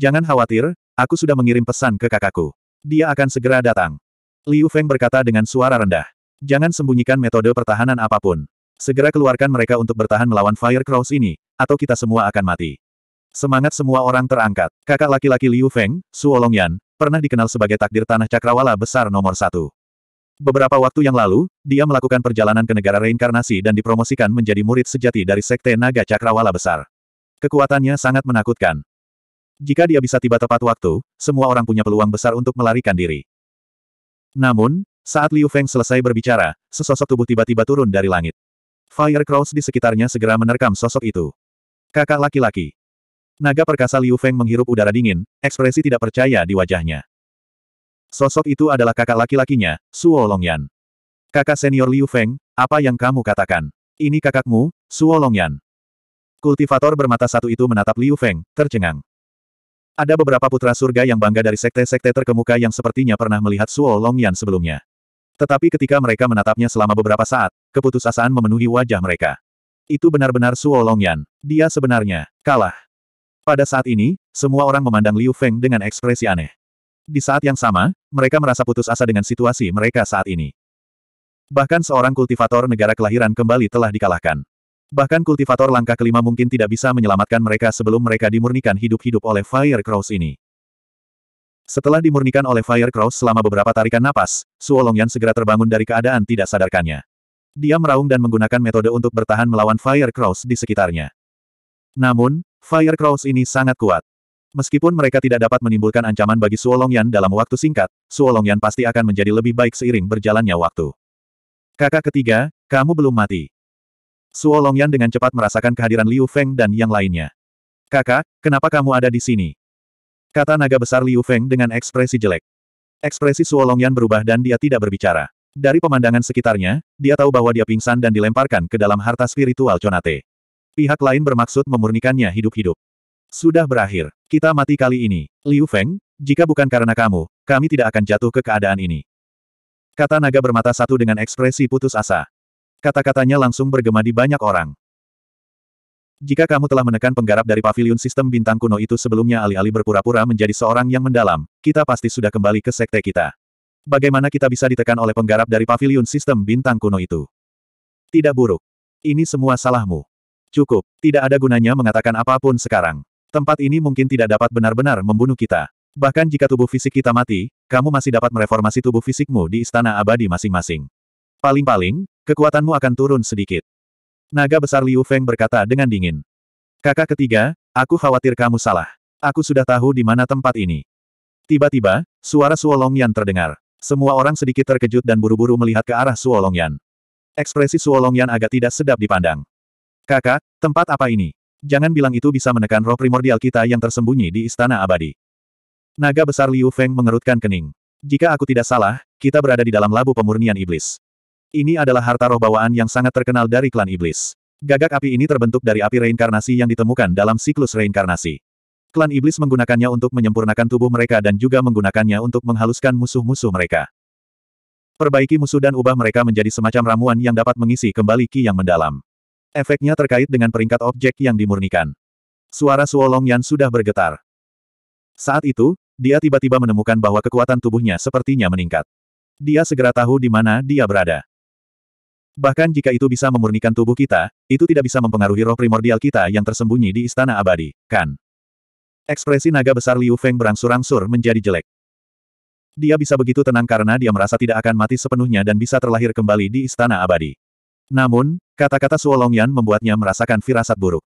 Jangan khawatir, aku sudah mengirim pesan ke kakakku. Dia akan segera datang. Liu Feng berkata dengan suara rendah. Jangan sembunyikan metode pertahanan apapun. Segera keluarkan mereka untuk bertahan melawan Fire Crows ini, atau kita semua akan mati. Semangat semua orang terangkat. Kakak laki-laki Liu Feng, Suolongyan, pernah dikenal sebagai takdir tanah cakrawala besar nomor satu. Beberapa waktu yang lalu, dia melakukan perjalanan ke negara reinkarnasi dan dipromosikan menjadi murid sejati dari Sekte Naga Cakrawala Besar. Kekuatannya sangat menakutkan. Jika dia bisa tiba tepat waktu, semua orang punya peluang besar untuk melarikan diri. Namun, saat Liu Feng selesai berbicara, sesosok tubuh tiba-tiba turun dari langit. Fire Crows di sekitarnya segera menerkam sosok itu. Kakak laki-laki. Naga perkasa Liu Feng menghirup udara dingin, ekspresi tidak percaya di wajahnya. Sosok itu adalah kakak laki-lakinya, Suo Longyan. Kakak senior Liu Feng, apa yang kamu katakan? Ini kakakmu, Suo Longyan. Kultivator bermata satu itu menatap Liu Feng, tercengang. Ada beberapa putra surga yang bangga dari sekte-sekte terkemuka yang sepertinya pernah melihat Suo Longyan sebelumnya. Tetapi ketika mereka menatapnya selama beberapa saat, keputusasaan memenuhi wajah mereka. Itu benar-benar Suo Longyan. Dia sebenarnya kalah. Pada saat ini, semua orang memandang Liu Feng dengan ekspresi aneh. Di saat yang sama, mereka merasa putus asa dengan situasi mereka saat ini. Bahkan seorang kultivator negara kelahiran kembali telah dikalahkan. Bahkan kultivator langkah kelima mungkin tidak bisa menyelamatkan mereka sebelum mereka dimurnikan hidup-hidup oleh Fire Cross ini. Setelah dimurnikan oleh Fire Cross selama beberapa tarikan napas, Suolongyan segera terbangun dari keadaan tidak sadarkannya. Dia meraung dan menggunakan metode untuk bertahan melawan Fire Cross di sekitarnya. Namun, Fire Cross ini sangat kuat. Meskipun mereka tidak dapat menimbulkan ancaman bagi Suolongyan dalam waktu singkat, Suolongyan pasti akan menjadi lebih baik seiring berjalannya waktu. Kakak ketiga, kamu belum mati. Suo Longyan dengan cepat merasakan kehadiran Liu Feng dan yang lainnya. Kakak, kenapa kamu ada di sini? Kata naga besar Liu Feng dengan ekspresi jelek. Ekspresi Suo Longyan berubah dan dia tidak berbicara. Dari pemandangan sekitarnya, dia tahu bahwa dia pingsan dan dilemparkan ke dalam harta spiritual Conate. Pihak lain bermaksud memurnikannya hidup-hidup. Sudah berakhir. Kita mati kali ini. Liu Feng, jika bukan karena kamu, kami tidak akan jatuh ke keadaan ini. Kata naga bermata satu dengan ekspresi putus asa. Kata-katanya langsung bergema di banyak orang. Jika kamu telah menekan penggarap dari pavilion sistem bintang kuno itu sebelumnya alih-alih berpura-pura menjadi seorang yang mendalam, kita pasti sudah kembali ke sekte kita. Bagaimana kita bisa ditekan oleh penggarap dari pavilion sistem bintang kuno itu? Tidak buruk. Ini semua salahmu. Cukup, tidak ada gunanya mengatakan apapun sekarang. Tempat ini mungkin tidak dapat benar-benar membunuh kita. Bahkan jika tubuh fisik kita mati, kamu masih dapat mereformasi tubuh fisikmu di istana abadi masing-masing. Paling-paling, Kekuatanmu akan turun sedikit. Naga besar Liu Feng berkata dengan dingin. Kakak ketiga, aku khawatir kamu salah. Aku sudah tahu di mana tempat ini. Tiba-tiba, suara Suolong Yan terdengar. Semua orang sedikit terkejut dan buru-buru melihat ke arah Suolong Yan. Ekspresi Suolong Yan agak tidak sedap dipandang. Kakak, tempat apa ini? Jangan bilang itu bisa menekan roh primordial kita yang tersembunyi di Istana Abadi. Naga besar Liu Feng mengerutkan kening. Jika aku tidak salah, kita berada di dalam labu pemurnian iblis. Ini adalah harta roh bawaan yang sangat terkenal dari klan iblis. Gagak api ini terbentuk dari api reinkarnasi yang ditemukan dalam siklus reinkarnasi. Klan iblis menggunakannya untuk menyempurnakan tubuh mereka dan juga menggunakannya untuk menghaluskan musuh-musuh mereka. Perbaiki musuh dan ubah mereka menjadi semacam ramuan yang dapat mengisi kembali ki yang mendalam. Efeknya terkait dengan peringkat objek yang dimurnikan. Suara Suolong yang sudah bergetar. Saat itu, dia tiba-tiba menemukan bahwa kekuatan tubuhnya sepertinya meningkat. Dia segera tahu di mana dia berada. Bahkan jika itu bisa memurnikan tubuh kita, itu tidak bisa mempengaruhi roh primordial kita yang tersembunyi di istana abadi, kan? Ekspresi naga besar Liu Feng berangsur-angsur menjadi jelek. Dia bisa begitu tenang karena dia merasa tidak akan mati sepenuhnya dan bisa terlahir kembali di istana abadi. Namun, kata-kata Suolongyan membuatnya merasakan firasat buruk.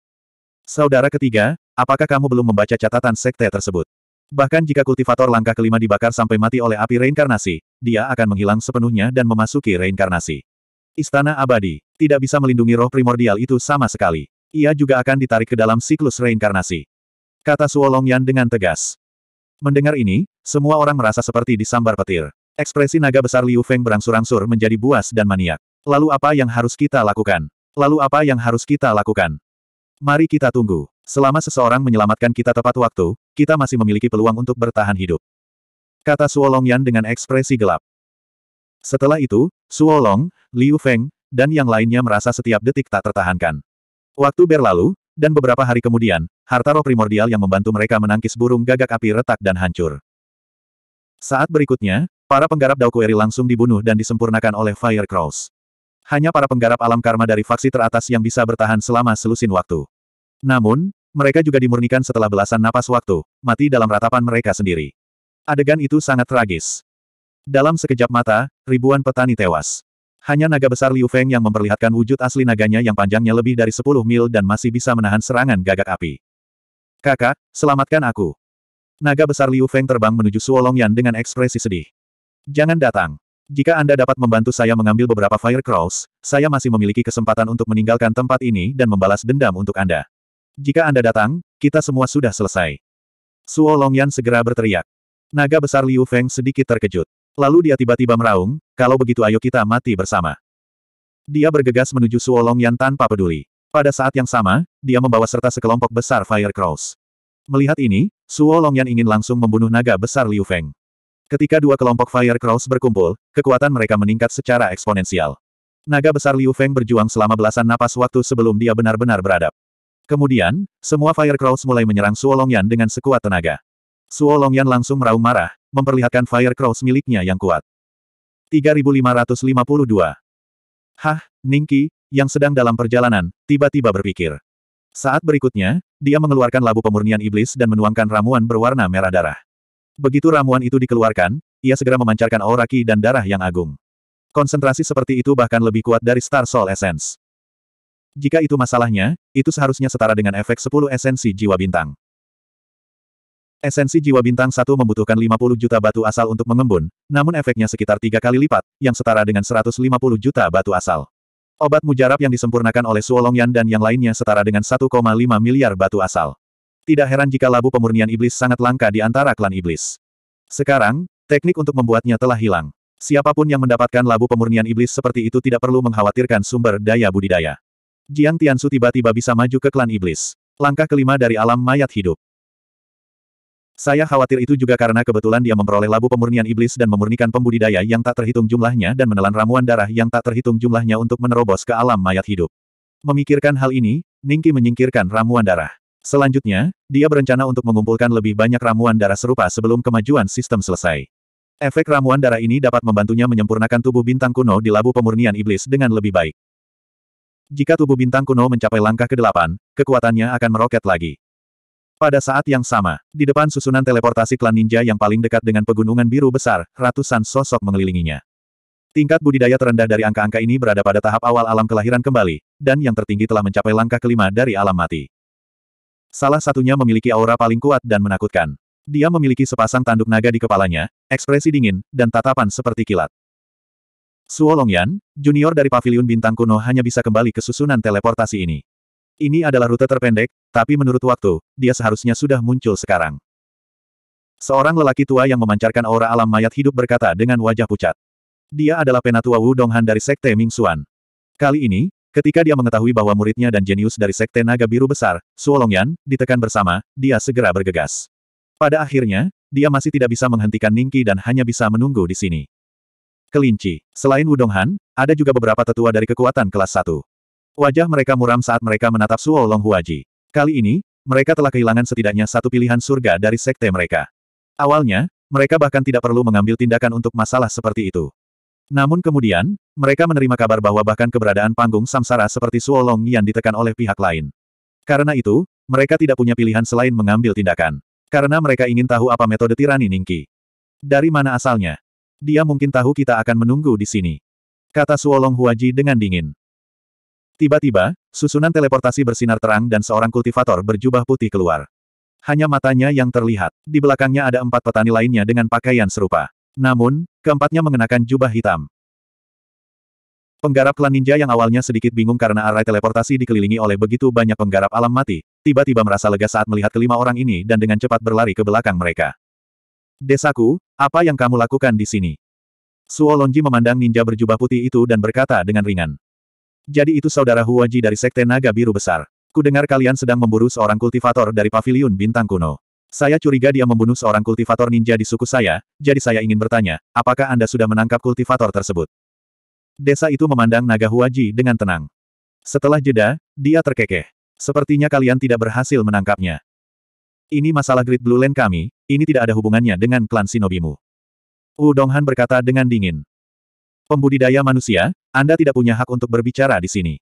Saudara ketiga, apakah kamu belum membaca catatan sekte tersebut? Bahkan jika kultivator langkah kelima dibakar sampai mati oleh api reinkarnasi, dia akan menghilang sepenuhnya dan memasuki reinkarnasi. Istana abadi, tidak bisa melindungi roh primordial itu sama sekali. Ia juga akan ditarik ke dalam siklus reinkarnasi. Kata Suolong Yan dengan tegas. Mendengar ini, semua orang merasa seperti disambar petir. Ekspresi naga besar Liu Feng berangsur-angsur menjadi buas dan maniak. Lalu apa yang harus kita lakukan? Lalu apa yang harus kita lakukan? Mari kita tunggu. Selama seseorang menyelamatkan kita tepat waktu, kita masih memiliki peluang untuk bertahan hidup. Kata Suolong Yan dengan ekspresi gelap. Setelah itu, Suolong, Liu Feng, dan yang lainnya merasa setiap detik tak tertahankan. Waktu berlalu, dan beberapa hari kemudian, harta roh primordial yang membantu mereka menangkis burung gagak api retak dan hancur. Saat berikutnya, para penggarap Daokueri langsung dibunuh dan disempurnakan oleh Fire Cross. Hanya para penggarap alam karma dari faksi teratas yang bisa bertahan selama selusin waktu. Namun, mereka juga dimurnikan setelah belasan napas waktu, mati dalam ratapan mereka sendiri. Adegan itu sangat tragis. Dalam sekejap mata, ribuan petani tewas. Hanya naga besar Liu Feng yang memperlihatkan wujud asli naganya yang panjangnya lebih dari 10 mil dan masih bisa menahan serangan gagak api. Kakak, selamatkan aku. Naga besar Liu Feng terbang menuju Suolong Yan dengan ekspresi sedih. Jangan datang. Jika Anda dapat membantu saya mengambil beberapa Fire Crows, saya masih memiliki kesempatan untuk meninggalkan tempat ini dan membalas dendam untuk Anda. Jika Anda datang, kita semua sudah selesai. Suolong Yan segera berteriak. Naga besar Liu Feng sedikit terkejut. Lalu dia tiba-tiba meraung, kalau begitu ayo kita mati bersama. Dia bergegas menuju Suolong Yan tanpa peduli. Pada saat yang sama, dia membawa serta sekelompok besar Fire Crows. Melihat ini, Suo Longyan ingin langsung membunuh naga besar Liu Feng. Ketika dua kelompok Fire Crows berkumpul, kekuatan mereka meningkat secara eksponensial. Naga besar Liu Feng berjuang selama belasan napas waktu sebelum dia benar-benar beradab. Kemudian, semua Fire Crows mulai menyerang Suo Longyan dengan sekuat tenaga. Suo Longyan langsung meraung marah, memperlihatkan Fire Cross miliknya yang kuat. 3552. Hah, Ningki, yang sedang dalam perjalanan, tiba-tiba berpikir. Saat berikutnya, dia mengeluarkan labu pemurnian iblis dan menuangkan ramuan berwarna merah darah. Begitu ramuan itu dikeluarkan, ia segera memancarkan aura ki dan darah yang agung. Konsentrasi seperti itu bahkan lebih kuat dari Star Soul Essence. Jika itu masalahnya, itu seharusnya setara dengan efek 10 esensi jiwa bintang. Esensi jiwa bintang satu membutuhkan 50 juta batu asal untuk mengembun, namun efeknya sekitar tiga kali lipat, yang setara dengan 150 juta batu asal. Obat mujarab yang disempurnakan oleh Suolongyan dan yang lainnya setara dengan 1,5 miliar batu asal. Tidak heran jika labu pemurnian iblis sangat langka di antara klan iblis. Sekarang, teknik untuk membuatnya telah hilang. Siapapun yang mendapatkan labu pemurnian iblis seperti itu tidak perlu mengkhawatirkan sumber daya budidaya. Jiang Tiansu tiba-tiba bisa maju ke klan iblis. Langkah kelima dari alam mayat hidup. Saya khawatir itu juga karena kebetulan dia memperoleh labu pemurnian iblis dan memurnikan pembudidaya yang tak terhitung jumlahnya dan menelan ramuan darah yang tak terhitung jumlahnya untuk menerobos ke alam mayat hidup. Memikirkan hal ini, Ningki menyingkirkan ramuan darah. Selanjutnya, dia berencana untuk mengumpulkan lebih banyak ramuan darah serupa sebelum kemajuan sistem selesai. Efek ramuan darah ini dapat membantunya menyempurnakan tubuh bintang kuno di labu pemurnian iblis dengan lebih baik. Jika tubuh bintang kuno mencapai langkah ke-8, kekuatannya akan meroket lagi. Pada saat yang sama, di depan susunan teleportasi klan ninja yang paling dekat dengan pegunungan biru besar, ratusan sosok mengelilinginya. Tingkat budidaya terendah dari angka-angka ini berada pada tahap awal alam kelahiran kembali, dan yang tertinggi telah mencapai langkah kelima dari alam mati. Salah satunya memiliki aura paling kuat dan menakutkan. Dia memiliki sepasang tanduk naga di kepalanya, ekspresi dingin, dan tatapan seperti kilat. Suolongyan, junior dari paviliun bintang kuno hanya bisa kembali ke susunan teleportasi ini. Ini adalah rute terpendek, tapi menurut waktu, dia seharusnya sudah muncul sekarang. Seorang lelaki tua yang memancarkan aura alam mayat hidup berkata dengan wajah pucat. Dia adalah penatua Wu Donghan dari Sekte Ming Mingxuan. Kali ini, ketika dia mengetahui bahwa muridnya dan jenius dari Sekte Naga Biru Besar, Suolongyan, ditekan bersama, dia segera bergegas. Pada akhirnya, dia masih tidak bisa menghentikan Ningki dan hanya bisa menunggu di sini. Kelinci. Selain Wu Donghan, ada juga beberapa tetua dari kekuatan kelas 1. Wajah mereka muram saat mereka menatap Suo Long Huaji. Kali ini, mereka telah kehilangan setidaknya satu pilihan surga dari sekte mereka. Awalnya, mereka bahkan tidak perlu mengambil tindakan untuk masalah seperti itu. Namun kemudian, mereka menerima kabar bahwa bahkan keberadaan panggung samsara seperti Suo Long yang ditekan oleh pihak lain. Karena itu, mereka tidak punya pilihan selain mengambil tindakan. Karena mereka ingin tahu apa metode tirani Ningki. Dari mana asalnya? Dia mungkin tahu kita akan menunggu di sini. Kata Suolong Huaji dengan dingin. Tiba-tiba, susunan teleportasi bersinar terang dan seorang kultivator berjubah putih keluar. Hanya matanya yang terlihat. Di belakangnya ada empat petani lainnya dengan pakaian serupa. Namun, keempatnya mengenakan jubah hitam. Penggarap klan ninja yang awalnya sedikit bingung karena arai teleportasi dikelilingi oleh begitu banyak penggarap alam mati, tiba-tiba merasa lega saat melihat kelima orang ini dan dengan cepat berlari ke belakang mereka. Desaku, apa yang kamu lakukan di sini? Suolonji memandang ninja berjubah putih itu dan berkata dengan ringan. Jadi itu saudara Huaji dari Sekte Naga Biru Besar. Kudengar kalian sedang memburu seorang kultivator dari paviliun bintang kuno. Saya curiga dia membunuh seorang kultivator ninja di suku saya, jadi saya ingin bertanya, apakah Anda sudah menangkap kultivator tersebut? Desa itu memandang naga Huaji dengan tenang. Setelah jeda, dia terkekeh. Sepertinya kalian tidak berhasil menangkapnya. Ini masalah Great Blue Land kami, ini tidak ada hubungannya dengan klan Shinobimu. Han berkata dengan dingin. Pembudidaya manusia, Anda tidak punya hak untuk berbicara di sini.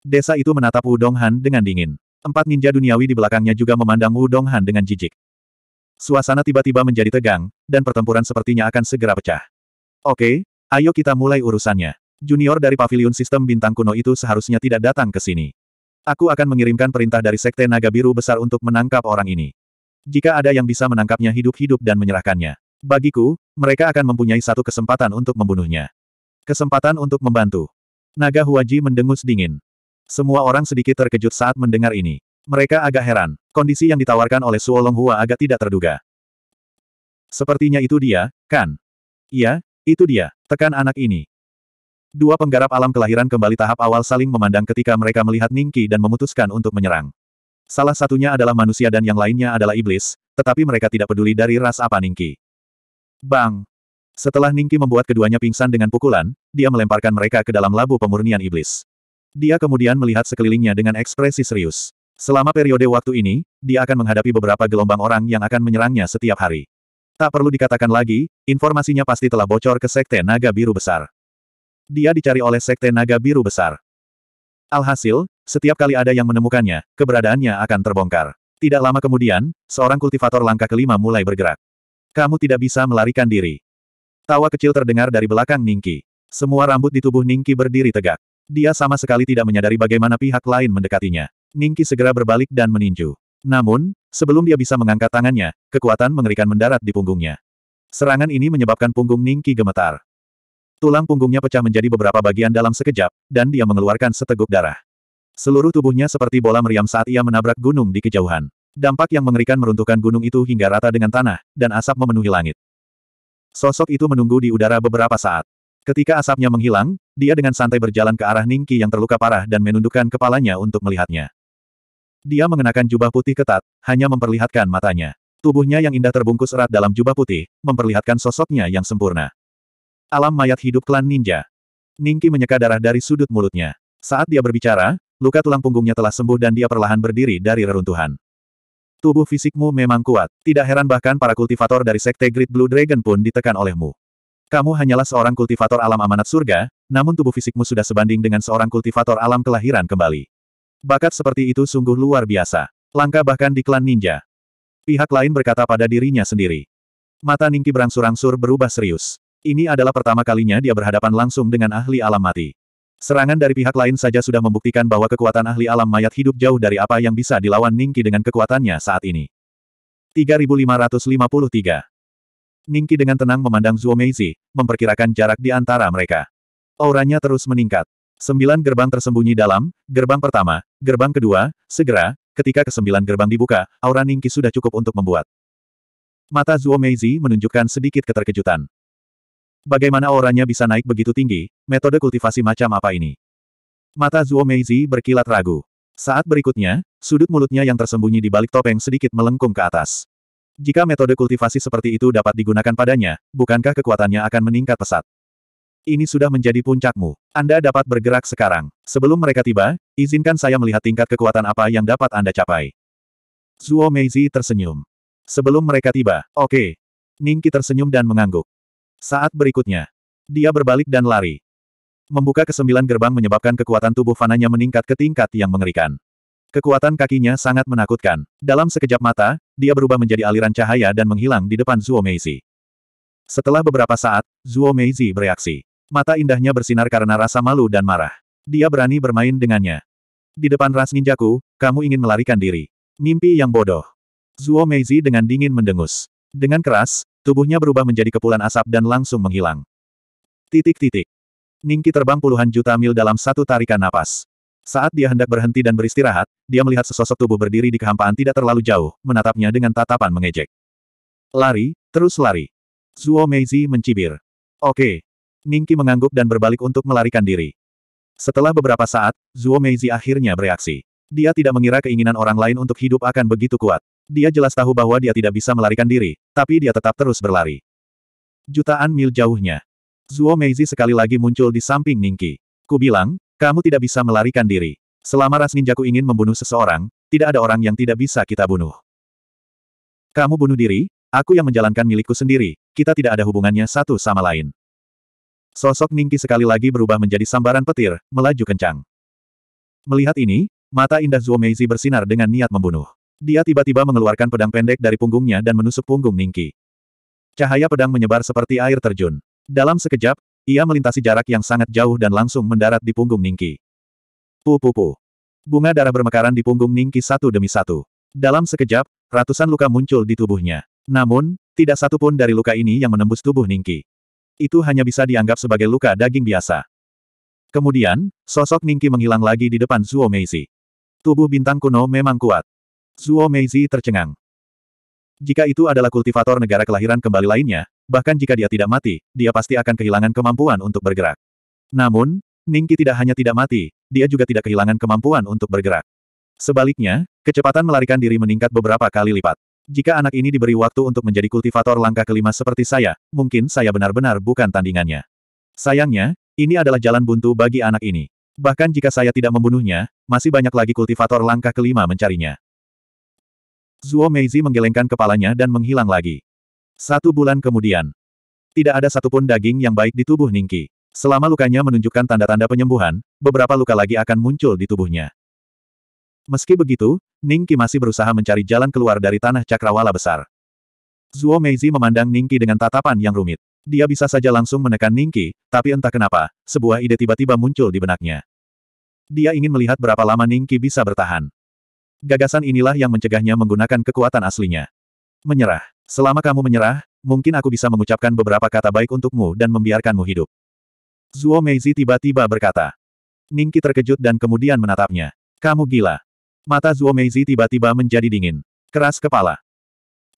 Desa itu menatap Wudong Han dengan dingin. Empat ninja duniawi di belakangnya juga memandang Wudong Han dengan jijik. Suasana tiba-tiba menjadi tegang, dan pertempuran sepertinya akan segera pecah. Oke, ayo kita mulai urusannya. Junior dari pavilion sistem bintang kuno itu seharusnya tidak datang ke sini. Aku akan mengirimkan perintah dari Sekte Naga Biru Besar untuk menangkap orang ini. Jika ada yang bisa menangkapnya hidup-hidup dan menyerahkannya, bagiku, mereka akan mempunyai satu kesempatan untuk membunuhnya. Kesempatan untuk membantu. Naga Huaji mendengus dingin. Semua orang sedikit terkejut saat mendengar ini. Mereka agak heran. Kondisi yang ditawarkan oleh Suolong Hua agak tidak terduga. Sepertinya itu dia, kan? Iya, itu dia. Tekan anak ini. Dua penggarap alam kelahiran kembali tahap awal saling memandang ketika mereka melihat Ningki dan memutuskan untuk menyerang. Salah satunya adalah manusia dan yang lainnya adalah iblis, tetapi mereka tidak peduli dari ras apa Ningki. Bang! Setelah Ningki membuat keduanya pingsan dengan pukulan, dia melemparkan mereka ke dalam labu pemurnian iblis. Dia kemudian melihat sekelilingnya dengan ekspresi serius. Selama periode waktu ini, dia akan menghadapi beberapa gelombang orang yang akan menyerangnya setiap hari. Tak perlu dikatakan lagi, informasinya pasti telah bocor ke Sekte Naga Biru Besar. Dia dicari oleh Sekte Naga Biru Besar. Alhasil, setiap kali ada yang menemukannya, keberadaannya akan terbongkar. Tidak lama kemudian, seorang kultivator langkah kelima mulai bergerak. Kamu tidak bisa melarikan diri. Tawa kecil terdengar dari belakang Ningki. Semua rambut di tubuh Ningki berdiri tegak. Dia sama sekali tidak menyadari bagaimana pihak lain mendekatinya. Ningki segera berbalik dan meninju. Namun, sebelum dia bisa mengangkat tangannya, kekuatan mengerikan mendarat di punggungnya. Serangan ini menyebabkan punggung Ningki gemetar. Tulang punggungnya pecah menjadi beberapa bagian dalam sekejap, dan dia mengeluarkan seteguk darah. Seluruh tubuhnya seperti bola meriam saat ia menabrak gunung di kejauhan. Dampak yang mengerikan meruntuhkan gunung itu hingga rata dengan tanah, dan asap memenuhi langit. Sosok itu menunggu di udara beberapa saat. Ketika asapnya menghilang, dia dengan santai berjalan ke arah Ningki yang terluka parah dan menundukkan kepalanya untuk melihatnya. Dia mengenakan jubah putih ketat, hanya memperlihatkan matanya. Tubuhnya yang indah terbungkus erat dalam jubah putih, memperlihatkan sosoknya yang sempurna. Alam mayat hidup klan ninja. Ningki menyeka darah dari sudut mulutnya. Saat dia berbicara, luka tulang punggungnya telah sembuh dan dia perlahan berdiri dari reruntuhan. Tubuh fisikmu memang kuat. Tidak heran bahkan para kultivator dari Sekte Great Blue Dragon pun ditekan olehmu. Kamu hanyalah seorang kultivator alam amanat surga, namun tubuh fisikmu sudah sebanding dengan seorang kultivator alam kelahiran kembali. Bakat seperti itu sungguh luar biasa. Langka bahkan di klan ninja. Pihak lain berkata pada dirinya sendiri. Mata Ningki berangsur-angsur berubah serius. Ini adalah pertama kalinya dia berhadapan langsung dengan ahli alam mati. Serangan dari pihak lain saja sudah membuktikan bahwa kekuatan ahli alam mayat hidup jauh dari apa yang bisa dilawan Ningki dengan kekuatannya saat ini. 3553 Ningki dengan tenang memandang Zuo Meizi, memperkirakan jarak di antara mereka. Auranya terus meningkat. Sembilan gerbang tersembunyi dalam, gerbang pertama, gerbang kedua, segera, ketika kesembilan gerbang dibuka, aura Ningki sudah cukup untuk membuat. Mata Zuo Meizi menunjukkan sedikit keterkejutan. Bagaimana auranya bisa naik begitu tinggi, metode kultivasi macam apa ini? Mata Zuo Meizi berkilat ragu. Saat berikutnya, sudut mulutnya yang tersembunyi di balik topeng sedikit melengkung ke atas. Jika metode kultivasi seperti itu dapat digunakan padanya, bukankah kekuatannya akan meningkat pesat? Ini sudah menjadi puncakmu. Anda dapat bergerak sekarang. Sebelum mereka tiba, izinkan saya melihat tingkat kekuatan apa yang dapat Anda capai. Zuo Meizi tersenyum. Sebelum mereka tiba, oke. Okay. Ningki tersenyum dan mengangguk. Saat berikutnya, dia berbalik dan lari. Membuka kesembilan gerbang menyebabkan kekuatan tubuh fananya meningkat ke tingkat yang mengerikan. Kekuatan kakinya sangat menakutkan. Dalam sekejap mata, dia berubah menjadi aliran cahaya dan menghilang di depan Zuo Meizi. Setelah beberapa saat, Zuo Meizi bereaksi. Mata indahnya bersinar karena rasa malu dan marah. Dia berani bermain dengannya. Di depan ras ninjaku, kamu ingin melarikan diri. Mimpi yang bodoh. Zuo Meizi dengan dingin mendengus. Dengan keras, Tubuhnya berubah menjadi kepulan asap dan langsung menghilang. Titik-titik. Ningki terbang puluhan juta mil dalam satu tarikan napas. Saat dia hendak berhenti dan beristirahat, dia melihat sesosok tubuh berdiri di kehampaan tidak terlalu jauh, menatapnya dengan tatapan mengejek. Lari, terus lari. Zuo Meizi mencibir. Oke. Ningki mengangguk dan berbalik untuk melarikan diri. Setelah beberapa saat, Zuo Meizi akhirnya bereaksi. Dia tidak mengira keinginan orang lain untuk hidup akan begitu kuat. Dia jelas tahu bahwa dia tidak bisa melarikan diri, tapi dia tetap terus berlari. Jutaan mil jauhnya. Zuo Meizi sekali lagi muncul di samping Ningki. Ku bilang, kamu tidak bisa melarikan diri. Selama ras ninjaku ingin membunuh seseorang, tidak ada orang yang tidak bisa kita bunuh. Kamu bunuh diri, aku yang menjalankan milikku sendiri, kita tidak ada hubungannya satu sama lain. Sosok Ningki sekali lagi berubah menjadi sambaran petir, melaju kencang. Melihat ini, mata indah Zuo Meizi bersinar dengan niat membunuh. Dia tiba-tiba mengeluarkan pedang pendek dari punggungnya dan menusuk punggung Ningki. Cahaya pedang menyebar seperti air terjun. Dalam sekejap, ia melintasi jarak yang sangat jauh dan langsung mendarat di punggung Ningki. Pu-pu-pu. Bunga darah bermekaran di punggung Ningki satu demi satu. Dalam sekejap, ratusan luka muncul di tubuhnya. Namun, tidak satu pun dari luka ini yang menembus tubuh Ningki. Itu hanya bisa dianggap sebagai luka daging biasa. Kemudian, sosok Ningki menghilang lagi di depan Zuo Meizi. Tubuh bintang kuno memang kuat. Zuo Meizi tercengang. Jika itu adalah kultivator negara kelahiran kembali lainnya, bahkan jika dia tidak mati, dia pasti akan kehilangan kemampuan untuk bergerak. Namun, Ningki tidak hanya tidak mati, dia juga tidak kehilangan kemampuan untuk bergerak. Sebaliknya, kecepatan melarikan diri meningkat beberapa kali lipat. Jika anak ini diberi waktu untuk menjadi kultivator langkah kelima seperti saya, mungkin saya benar-benar bukan tandingannya. Sayangnya, ini adalah jalan buntu bagi anak ini. Bahkan jika saya tidak membunuhnya, masih banyak lagi kultivator langkah kelima mencarinya. Zuo Meizi menggelengkan kepalanya dan menghilang lagi. Satu bulan kemudian. Tidak ada satupun daging yang baik di tubuh Ningki. Selama lukanya menunjukkan tanda-tanda penyembuhan, beberapa luka lagi akan muncul di tubuhnya. Meski begitu, Ningki masih berusaha mencari jalan keluar dari tanah cakrawala besar. Zuo Meizi memandang Ningki dengan tatapan yang rumit. Dia bisa saja langsung menekan Ningki, tapi entah kenapa, sebuah ide tiba-tiba muncul di benaknya. Dia ingin melihat berapa lama Ningki bisa bertahan. Gagasan inilah yang mencegahnya menggunakan kekuatan aslinya. Menyerah. Selama kamu menyerah, mungkin aku bisa mengucapkan beberapa kata baik untukmu dan membiarkanmu hidup. Zuo Meizi tiba-tiba berkata. Ningki terkejut dan kemudian menatapnya. Kamu gila. Mata Zuo Meizi tiba-tiba menjadi dingin. Keras kepala.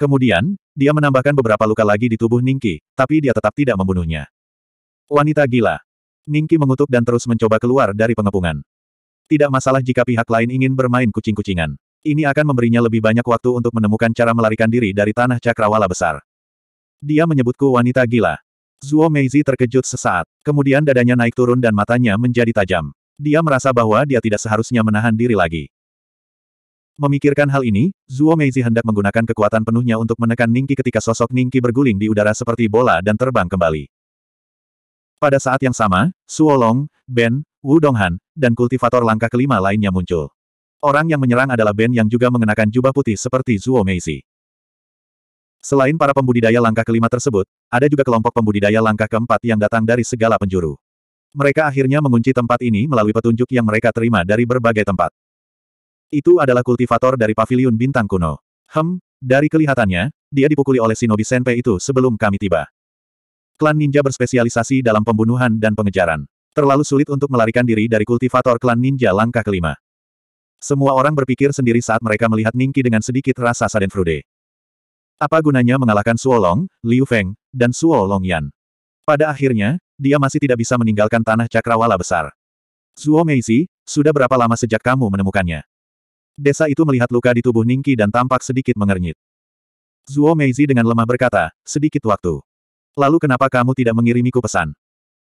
Kemudian, dia menambahkan beberapa luka lagi di tubuh Ningki, tapi dia tetap tidak membunuhnya. Wanita gila. Ningki mengutuk dan terus mencoba keluar dari pengepungan. Tidak masalah jika pihak lain ingin bermain kucing-kucingan. Ini akan memberinya lebih banyak waktu untuk menemukan cara melarikan diri dari tanah cakrawala besar. Dia menyebutku wanita gila. Zuo Meizi terkejut sesaat. Kemudian dadanya naik turun dan matanya menjadi tajam. Dia merasa bahwa dia tidak seharusnya menahan diri lagi. Memikirkan hal ini, Zuo Meizi hendak menggunakan kekuatan penuhnya untuk menekan Ningki ketika sosok Ningki berguling di udara seperti bola dan terbang kembali. Pada saat yang sama, Suolong, Ben, Wu Donghan, dan kultivator langkah kelima lainnya muncul. Orang yang menyerang adalah Ben yang juga mengenakan jubah putih seperti Zuo Meisi. Selain para pembudidaya langkah kelima tersebut, ada juga kelompok pembudidaya langkah keempat yang datang dari segala penjuru. Mereka akhirnya mengunci tempat ini melalui petunjuk yang mereka terima dari berbagai tempat. Itu adalah kultivator dari paviliun bintang kuno. Hem, dari kelihatannya, dia dipukuli oleh Shinobi Senpei itu sebelum kami tiba. Klan ninja berspesialisasi dalam pembunuhan dan pengejaran. Terlalu sulit untuk melarikan diri dari kultivator klan ninja langkah kelima. Semua orang berpikir sendiri saat mereka melihat Ningki dengan sedikit rasa frude. Apa gunanya mengalahkan Suolong, Liu Feng, dan Suolong Yan? Pada akhirnya, dia masih tidak bisa meninggalkan tanah cakrawala besar. Zuo Meizi, sudah berapa lama sejak kamu menemukannya? Desa itu melihat luka di tubuh Ningki dan tampak sedikit mengernyit. Zuo Meizi dengan lemah berkata, sedikit waktu. Lalu kenapa kamu tidak mengirimiku pesan?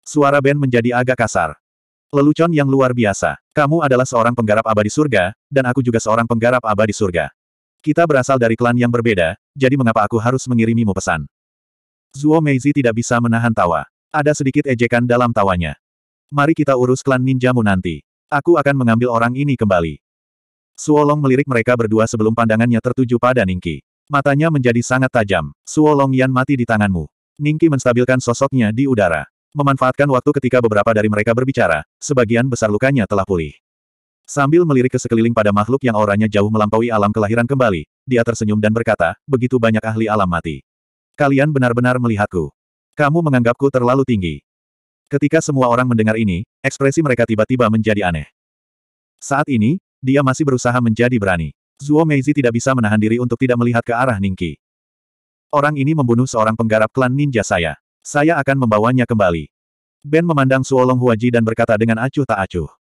Suara Ben menjadi agak kasar. Lelucon yang luar biasa. Kamu adalah seorang penggarap abadi surga, dan aku juga seorang penggarap abadi surga. Kita berasal dari klan yang berbeda, jadi mengapa aku harus mengirimimu pesan? Zuo Meizi tidak bisa menahan tawa. Ada sedikit ejekan dalam tawanya. Mari kita urus klan ninjamu nanti. Aku akan mengambil orang ini kembali. Suolong melirik mereka berdua sebelum pandangannya tertuju pada Ningki. Matanya menjadi sangat tajam. Suolong Yan mati di tanganmu. Ningki menstabilkan sosoknya di udara memanfaatkan waktu ketika beberapa dari mereka berbicara, sebagian besar lukanya telah pulih. Sambil melirik ke sekeliling pada makhluk yang auranya jauh melampaui alam kelahiran kembali, dia tersenyum dan berkata, begitu banyak ahli alam mati. Kalian benar-benar melihatku. Kamu menganggapku terlalu tinggi. Ketika semua orang mendengar ini, ekspresi mereka tiba-tiba menjadi aneh. Saat ini, dia masih berusaha menjadi berani. Zuo Meizi tidak bisa menahan diri untuk tidak melihat ke arah Ningki. Orang ini membunuh seorang penggarap klan ninja saya. Saya akan membawanya kembali. Ben memandang Suolong Huaji dan berkata dengan acuh tak acuh.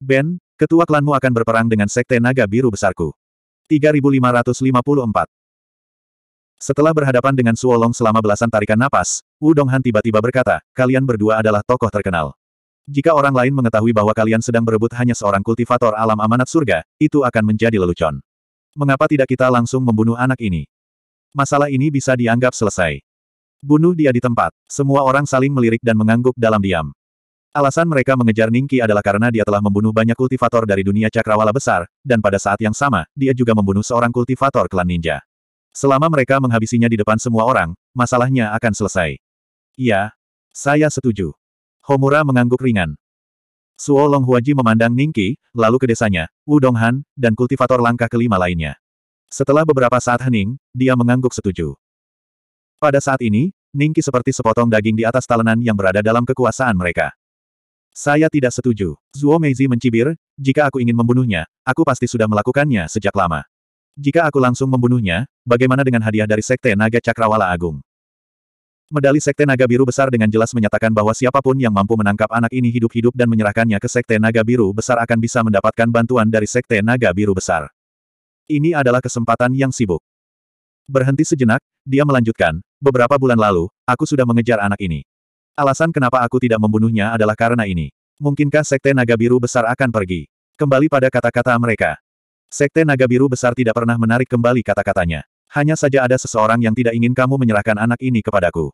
Ben, ketua klanmu akan berperang dengan Sekte Naga Biru Besarku. 3554 Setelah berhadapan dengan Suolong selama belasan tarikan napas, Donghan tiba-tiba berkata, kalian berdua adalah tokoh terkenal. Jika orang lain mengetahui bahwa kalian sedang berebut hanya seorang kultivator alam amanat surga, itu akan menjadi lelucon. Mengapa tidak kita langsung membunuh anak ini? Masalah ini bisa dianggap selesai. Bunuh dia di tempat. Semua orang saling melirik dan mengangguk dalam diam. Alasan mereka mengejar Ningki adalah karena dia telah membunuh banyak kultivator dari dunia cakrawala besar, dan pada saat yang sama, dia juga membunuh seorang kultivator klan ninja. Selama mereka menghabisinya di depan semua orang, masalahnya akan selesai. Iya, saya setuju. Homura mengangguk ringan. Suo Huaji memandang Ningki, lalu ke desanya, Wu Han, dan kultivator langkah kelima lainnya. Setelah beberapa saat hening, dia mengangguk setuju. Pada saat ini, Ningki seperti sepotong daging di atas talenan yang berada dalam kekuasaan mereka. Saya tidak setuju. Zuo Meizi mencibir, jika aku ingin membunuhnya, aku pasti sudah melakukannya sejak lama. Jika aku langsung membunuhnya, bagaimana dengan hadiah dari Sekte Naga Cakrawala Agung? Medali Sekte Naga Biru besar dengan jelas menyatakan bahwa siapapun yang mampu menangkap anak ini hidup-hidup dan menyerahkannya ke Sekte Naga Biru besar akan bisa mendapatkan bantuan dari Sekte Naga Biru besar. Ini adalah kesempatan yang sibuk. Berhenti sejenak, dia melanjutkan, Beberapa bulan lalu, aku sudah mengejar anak ini. Alasan kenapa aku tidak membunuhnya adalah karena ini. Mungkinkah Sekte Naga Biru Besar akan pergi? Kembali pada kata-kata mereka. Sekte Naga Biru Besar tidak pernah menarik kembali kata-katanya. Hanya saja ada seseorang yang tidak ingin kamu menyerahkan anak ini kepadaku.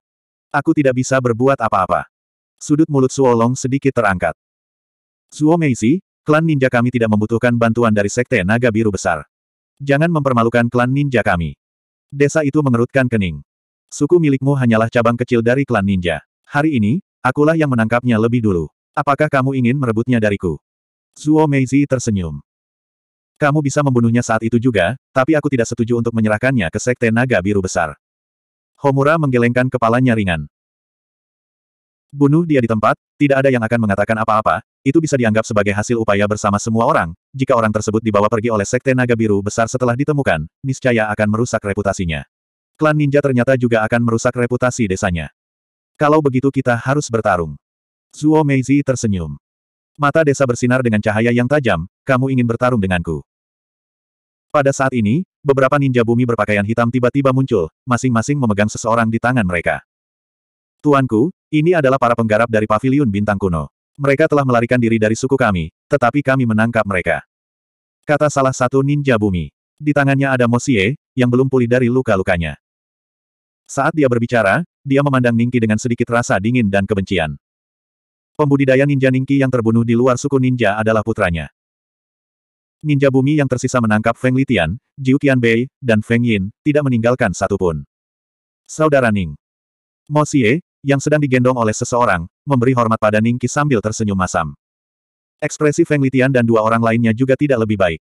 Aku tidak bisa berbuat apa-apa. Sudut mulut Suolong sedikit terangkat. Suo Meizi, klan ninja kami tidak membutuhkan bantuan dari Sekte Naga Biru Besar. Jangan mempermalukan klan ninja kami. Desa itu mengerutkan kening. Suku milikmu hanyalah cabang kecil dari klan ninja. Hari ini, akulah yang menangkapnya lebih dulu. Apakah kamu ingin merebutnya dariku? Zuo Meizi tersenyum. Kamu bisa membunuhnya saat itu juga, tapi aku tidak setuju untuk menyerahkannya ke Sekte Naga Biru Besar. Homura menggelengkan kepalanya ringan. Bunuh dia di tempat, tidak ada yang akan mengatakan apa-apa, itu bisa dianggap sebagai hasil upaya bersama semua orang, jika orang tersebut dibawa pergi oleh Sekte Naga Biru Besar setelah ditemukan, niscaya akan merusak reputasinya. Klan ninja ternyata juga akan merusak reputasi desanya. Kalau begitu kita harus bertarung. Zuo Meizi tersenyum. Mata desa bersinar dengan cahaya yang tajam, kamu ingin bertarung denganku. Pada saat ini, beberapa ninja bumi berpakaian hitam tiba-tiba muncul, masing-masing memegang seseorang di tangan mereka. Tuanku, ini adalah para penggarap dari paviliun bintang kuno. Mereka telah melarikan diri dari suku kami, tetapi kami menangkap mereka. Kata salah satu ninja bumi. Di tangannya ada Mosie, yang belum pulih dari luka-lukanya. Saat dia berbicara, dia memandang Ningki dengan sedikit rasa dingin dan kebencian. Pembudidaya ninja Ningki yang terbunuh di luar suku ninja adalah putranya. Ninja bumi yang tersisa menangkap Feng Litian, Jiu Qianbei, dan Feng Yin, tidak meninggalkan satupun. Saudara Ning. Mo Xie, yang sedang digendong oleh seseorang, memberi hormat pada Ningki sambil tersenyum masam. Ekspresi Feng Litian dan dua orang lainnya juga tidak lebih baik.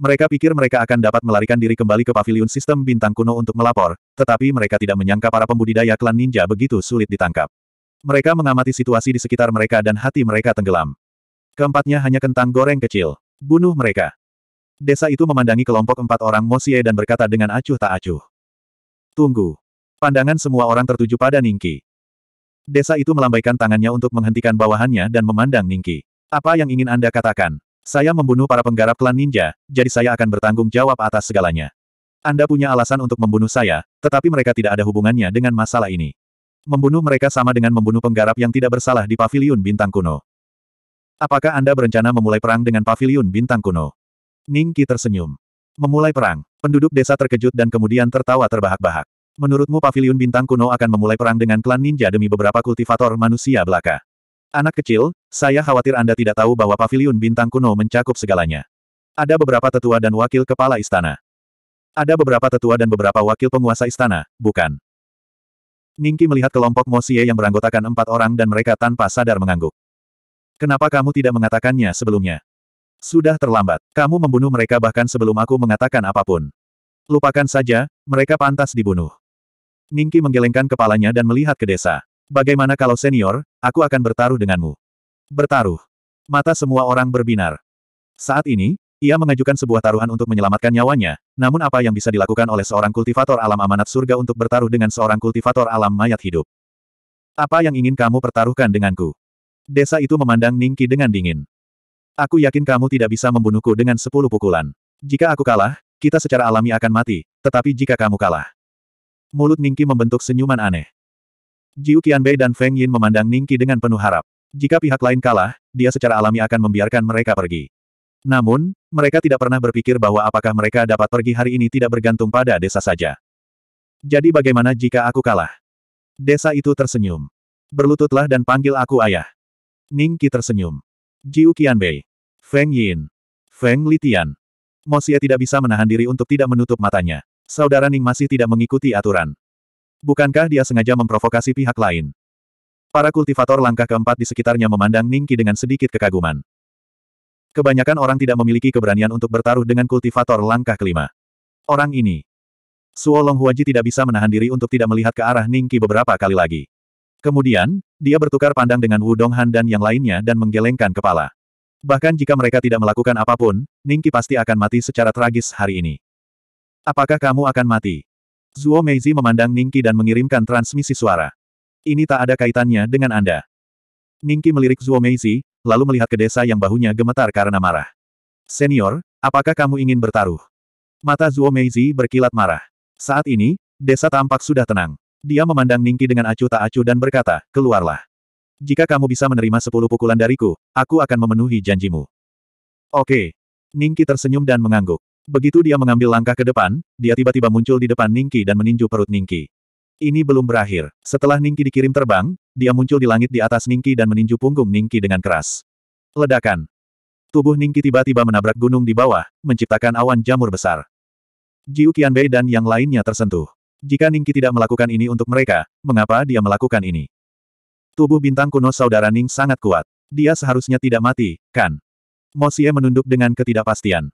Mereka pikir mereka akan dapat melarikan diri kembali ke paviliun sistem bintang kuno untuk melapor, tetapi mereka tidak menyangka para pembudidaya klan ninja begitu sulit ditangkap. Mereka mengamati situasi di sekitar mereka dan hati mereka tenggelam. Keempatnya hanya kentang goreng kecil. Bunuh mereka. Desa itu memandangi kelompok empat orang Mosie dan berkata dengan acuh tak acuh. Tunggu. Pandangan semua orang tertuju pada Ningki. Desa itu melambaikan tangannya untuk menghentikan bawahannya dan memandang Ningki. Apa yang ingin Anda katakan? Saya membunuh para penggarap klan ninja, jadi saya akan bertanggung jawab atas segalanya. Anda punya alasan untuk membunuh saya, tetapi mereka tidak ada hubungannya dengan masalah ini. Membunuh mereka sama dengan membunuh penggarap yang tidak bersalah di paviliun bintang kuno. Apakah Anda berencana memulai perang dengan paviliun bintang kuno? Ningki tersenyum. Memulai perang, penduduk desa terkejut dan kemudian tertawa terbahak-bahak. Menurutmu paviliun bintang kuno akan memulai perang dengan klan ninja demi beberapa kultivator manusia belaka? Anak kecil, saya khawatir Anda tidak tahu bahwa paviliun bintang kuno mencakup segalanya. Ada beberapa tetua dan wakil kepala istana. Ada beberapa tetua dan beberapa wakil penguasa istana, bukan? Ningki melihat kelompok Mosie yang beranggotakan empat orang dan mereka tanpa sadar mengangguk. Kenapa kamu tidak mengatakannya sebelumnya? Sudah terlambat. Kamu membunuh mereka bahkan sebelum aku mengatakan apapun. Lupakan saja, mereka pantas dibunuh. Ningki menggelengkan kepalanya dan melihat ke desa. Bagaimana kalau senior, aku akan bertaruh denganmu. Bertaruh. Mata semua orang berbinar. Saat ini, ia mengajukan sebuah taruhan untuk menyelamatkan nyawanya, namun apa yang bisa dilakukan oleh seorang kultivator alam amanat surga untuk bertaruh dengan seorang kultivator alam mayat hidup? Apa yang ingin kamu pertaruhkan denganku? Desa itu memandang Ningki dengan dingin. Aku yakin kamu tidak bisa membunuhku dengan sepuluh pukulan. Jika aku kalah, kita secara alami akan mati, tetapi jika kamu kalah. Mulut Ningki membentuk senyuman aneh. Jiu Qianbei dan Feng Yin memandang Ningqi dengan penuh harap. Jika pihak lain kalah, dia secara alami akan membiarkan mereka pergi. Namun, mereka tidak pernah berpikir bahwa apakah mereka dapat pergi hari ini tidak bergantung pada desa saja. Jadi bagaimana jika aku kalah? Desa itu tersenyum. Berlututlah dan panggil aku ayah. Ningqi tersenyum. Jiu Qianbei. Feng Yin. Feng Litian. Mosia tidak bisa menahan diri untuk tidak menutup matanya. Saudara Ning masih tidak mengikuti aturan. Bukankah dia sengaja memprovokasi pihak lain? Para kultivator langkah keempat di sekitarnya memandang Ningki dengan sedikit kekaguman. Kebanyakan orang tidak memiliki keberanian untuk bertaruh dengan kultivator langkah kelima. Orang ini. Suolong Huaji tidak bisa menahan diri untuk tidak melihat ke arah Ningki beberapa kali lagi. Kemudian, dia bertukar pandang dengan Wu Donghan dan yang lainnya dan menggelengkan kepala. Bahkan jika mereka tidak melakukan apapun, Ningki pasti akan mati secara tragis hari ini. Apakah kamu akan mati? Zuo Meizi memandang Ningki dan mengirimkan transmisi suara. Ini tak ada kaitannya dengan Anda. Ningki melirik Zuo Meizi, lalu melihat ke desa yang bahunya gemetar karena marah. Senior, apakah kamu ingin bertaruh? Mata Zuo Meizi berkilat marah. Saat ini, desa tampak sudah tenang. Dia memandang Ningki dengan acuh tak acuh dan berkata, keluarlah. Jika kamu bisa menerima sepuluh pukulan dariku, aku akan memenuhi janjimu. Oke. Ningki tersenyum dan mengangguk. Begitu dia mengambil langkah ke depan, dia tiba-tiba muncul di depan Ningki dan meninju perut Ningki. Ini belum berakhir. Setelah Ningki dikirim terbang, dia muncul di langit di atas Ningki dan meninju punggung Ningki dengan keras. Ledakan. Tubuh Ningki tiba-tiba menabrak gunung di bawah, menciptakan awan jamur besar. Jiu Qianbei dan yang lainnya tersentuh. Jika Ningki tidak melakukan ini untuk mereka, mengapa dia melakukan ini? Tubuh bintang kuno saudara Ning sangat kuat. Dia seharusnya tidak mati, kan? Mosie menunduk dengan ketidakpastian.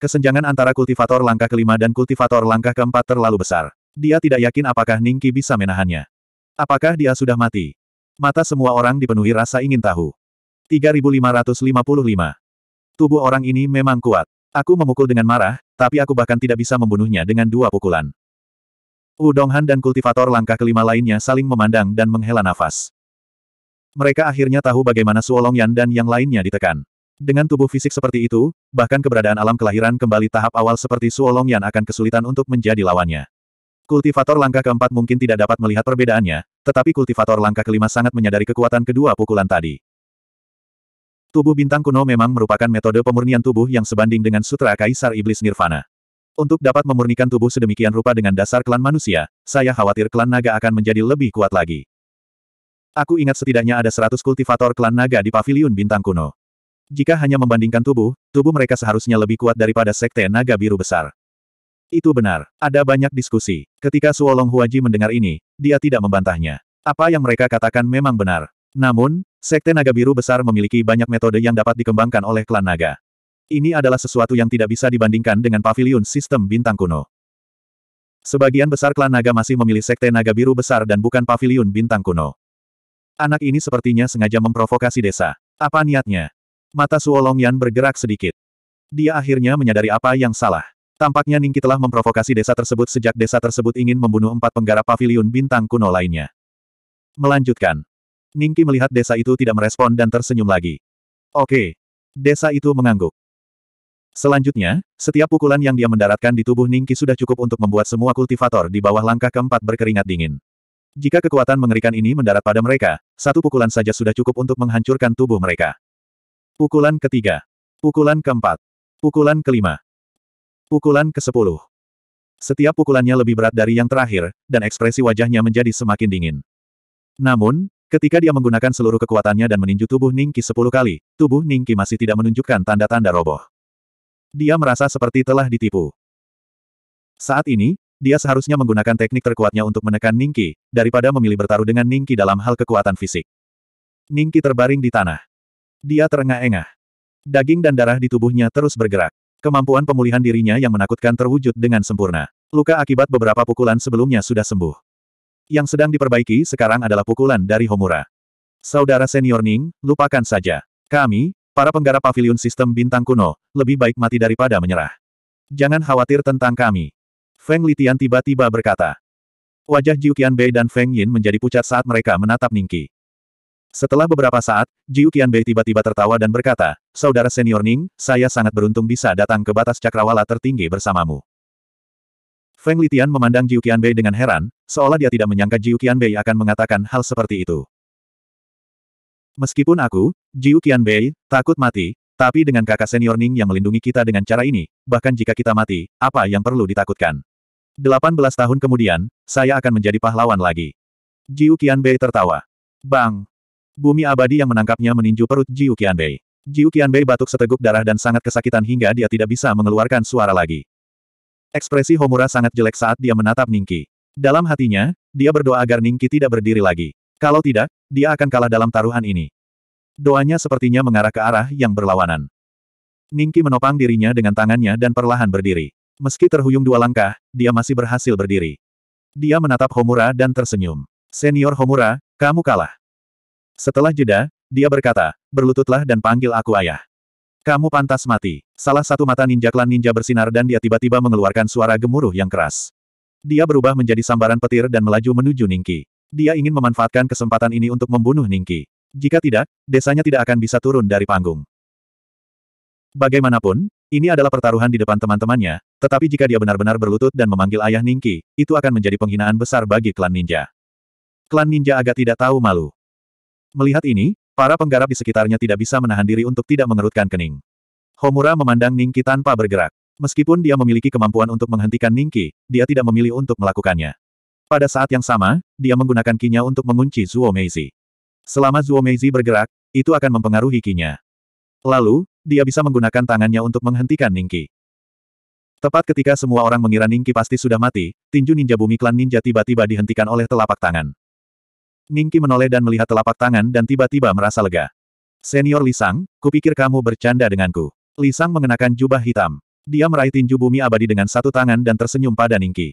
Kesenjangan antara kultivator langkah kelima dan kultivator langkah keempat terlalu besar. Dia tidak yakin apakah Ningki bisa menahannya. Apakah dia sudah mati? Mata semua orang dipenuhi rasa ingin tahu. 3555. Tubuh orang ini memang kuat. Aku memukul dengan marah, tapi aku bahkan tidak bisa membunuhnya dengan dua pukulan. Udonghan dan kultivator langkah kelima lainnya saling memandang dan menghela nafas. Mereka akhirnya tahu bagaimana Suolongyan dan yang lainnya ditekan. Dengan tubuh fisik seperti itu, bahkan keberadaan alam kelahiran kembali tahap awal seperti Suolong yang akan kesulitan untuk menjadi lawannya. Kultivator langkah keempat mungkin tidak dapat melihat perbedaannya, tetapi kultivator langkah kelima sangat menyadari kekuatan kedua pukulan tadi. Tubuh bintang kuno memang merupakan metode pemurnian tubuh yang sebanding dengan sutra Kaisar Iblis Nirvana. Untuk dapat memurnikan tubuh sedemikian rupa dengan dasar klan manusia, saya khawatir klan naga akan menjadi lebih kuat lagi. Aku ingat setidaknya ada 100 kultivator klan naga di paviliun bintang kuno. Jika hanya membandingkan tubuh, tubuh mereka seharusnya lebih kuat daripada sekte naga biru besar. Itu benar. Ada banyak diskusi. Ketika Suolong Huaji mendengar ini, dia tidak membantahnya. Apa yang mereka katakan memang benar. Namun, sekte naga biru besar memiliki banyak metode yang dapat dikembangkan oleh klan naga. Ini adalah sesuatu yang tidak bisa dibandingkan dengan pavilion sistem bintang kuno. Sebagian besar klan naga masih memilih sekte naga biru besar dan bukan pavilion bintang kuno. Anak ini sepertinya sengaja memprovokasi desa. Apa niatnya? Mata Suolongyan bergerak sedikit. Dia akhirnya menyadari apa yang salah. Tampaknya Ningki telah memprovokasi desa tersebut sejak desa tersebut ingin membunuh empat penggarap paviliun bintang kuno lainnya. Melanjutkan. Ningki melihat desa itu tidak merespon dan tersenyum lagi. Oke. Desa itu mengangguk. Selanjutnya, setiap pukulan yang dia mendaratkan di tubuh Ningki sudah cukup untuk membuat semua kultivator di bawah langkah keempat berkeringat dingin. Jika kekuatan mengerikan ini mendarat pada mereka, satu pukulan saja sudah cukup untuk menghancurkan tubuh mereka. Pukulan ketiga. Pukulan keempat. Pukulan kelima. Pukulan ke sepuluh. Setiap pukulannya lebih berat dari yang terakhir, dan ekspresi wajahnya menjadi semakin dingin. Namun, ketika dia menggunakan seluruh kekuatannya dan meninju tubuh Ningki sepuluh kali, tubuh Ningki masih tidak menunjukkan tanda-tanda roboh. Dia merasa seperti telah ditipu. Saat ini, dia seharusnya menggunakan teknik terkuatnya untuk menekan Ningki, daripada memilih bertaruh dengan Ningki dalam hal kekuatan fisik. Ningki terbaring di tanah. Dia terengah-engah. Daging dan darah di tubuhnya terus bergerak. Kemampuan pemulihan dirinya yang menakutkan terwujud dengan sempurna. Luka akibat beberapa pukulan sebelumnya sudah sembuh. Yang sedang diperbaiki sekarang adalah pukulan dari Homura. Saudara senior Ning, lupakan saja. Kami, para penggarap pavilion sistem bintang kuno, lebih baik mati daripada menyerah. Jangan khawatir tentang kami. Feng Litian tiba-tiba berkata. Wajah Jiu Qianbei dan Feng Yin menjadi pucat saat mereka menatap Ningqi. Setelah beberapa saat, Jiu Qianbei tiba-tiba tertawa dan berkata, Saudara senior Ning, saya sangat beruntung bisa datang ke batas cakrawala tertinggi bersamamu. Feng Litian memandang Jiu Qianbei dengan heran, seolah dia tidak menyangka Jiu Qianbei akan mengatakan hal seperti itu. Meskipun aku, Jiu Qianbei, takut mati, tapi dengan kakak senior Ning yang melindungi kita dengan cara ini, bahkan jika kita mati, apa yang perlu ditakutkan? 18 tahun kemudian, saya akan menjadi pahlawan lagi. Jiu Qianbei tertawa. Bang! Bumi abadi yang menangkapnya meninju perut Jiu Qianbei. Jiu Qianbei batuk seteguk darah dan sangat kesakitan hingga dia tidak bisa mengeluarkan suara lagi. Ekspresi Homura sangat jelek saat dia menatap Ningki. Dalam hatinya, dia berdoa agar Ningki tidak berdiri lagi. Kalau tidak, dia akan kalah dalam taruhan ini. Doanya sepertinya mengarah ke arah yang berlawanan. Ningki menopang dirinya dengan tangannya dan perlahan berdiri. Meski terhuyung dua langkah, dia masih berhasil berdiri. Dia menatap Homura dan tersenyum. Senior Homura, kamu kalah. Setelah jeda, dia berkata, berlututlah dan panggil aku ayah. Kamu pantas mati. Salah satu mata ninja klan ninja bersinar dan dia tiba-tiba mengeluarkan suara gemuruh yang keras. Dia berubah menjadi sambaran petir dan melaju menuju Ningki. Dia ingin memanfaatkan kesempatan ini untuk membunuh Ningki. Jika tidak, desanya tidak akan bisa turun dari panggung. Bagaimanapun, ini adalah pertaruhan di depan teman-temannya, tetapi jika dia benar-benar berlutut dan memanggil ayah Ningki, itu akan menjadi penghinaan besar bagi klan ninja. Klan ninja agak tidak tahu malu. Melihat ini, para penggarap di sekitarnya tidak bisa menahan diri untuk tidak mengerutkan kening. Homura memandang Ningki tanpa bergerak. Meskipun dia memiliki kemampuan untuk menghentikan Ningki, dia tidak memilih untuk melakukannya. Pada saat yang sama, dia menggunakan kinya untuk mengunci Zuo Meizi. Selama Zuo Meizi bergerak, itu akan mempengaruhi kinya. Lalu, dia bisa menggunakan tangannya untuk menghentikan Ningki. Tepat ketika semua orang mengira Ningki pasti sudah mati, tinju ninja bumi klan ninja tiba-tiba dihentikan oleh telapak tangan. Ningki menoleh dan melihat telapak tangan dan tiba-tiba merasa lega. Senior Lisang, kupikir kamu bercanda denganku. Lisang mengenakan jubah hitam. Dia meraih tinju bumi abadi dengan satu tangan dan tersenyum pada Ningki.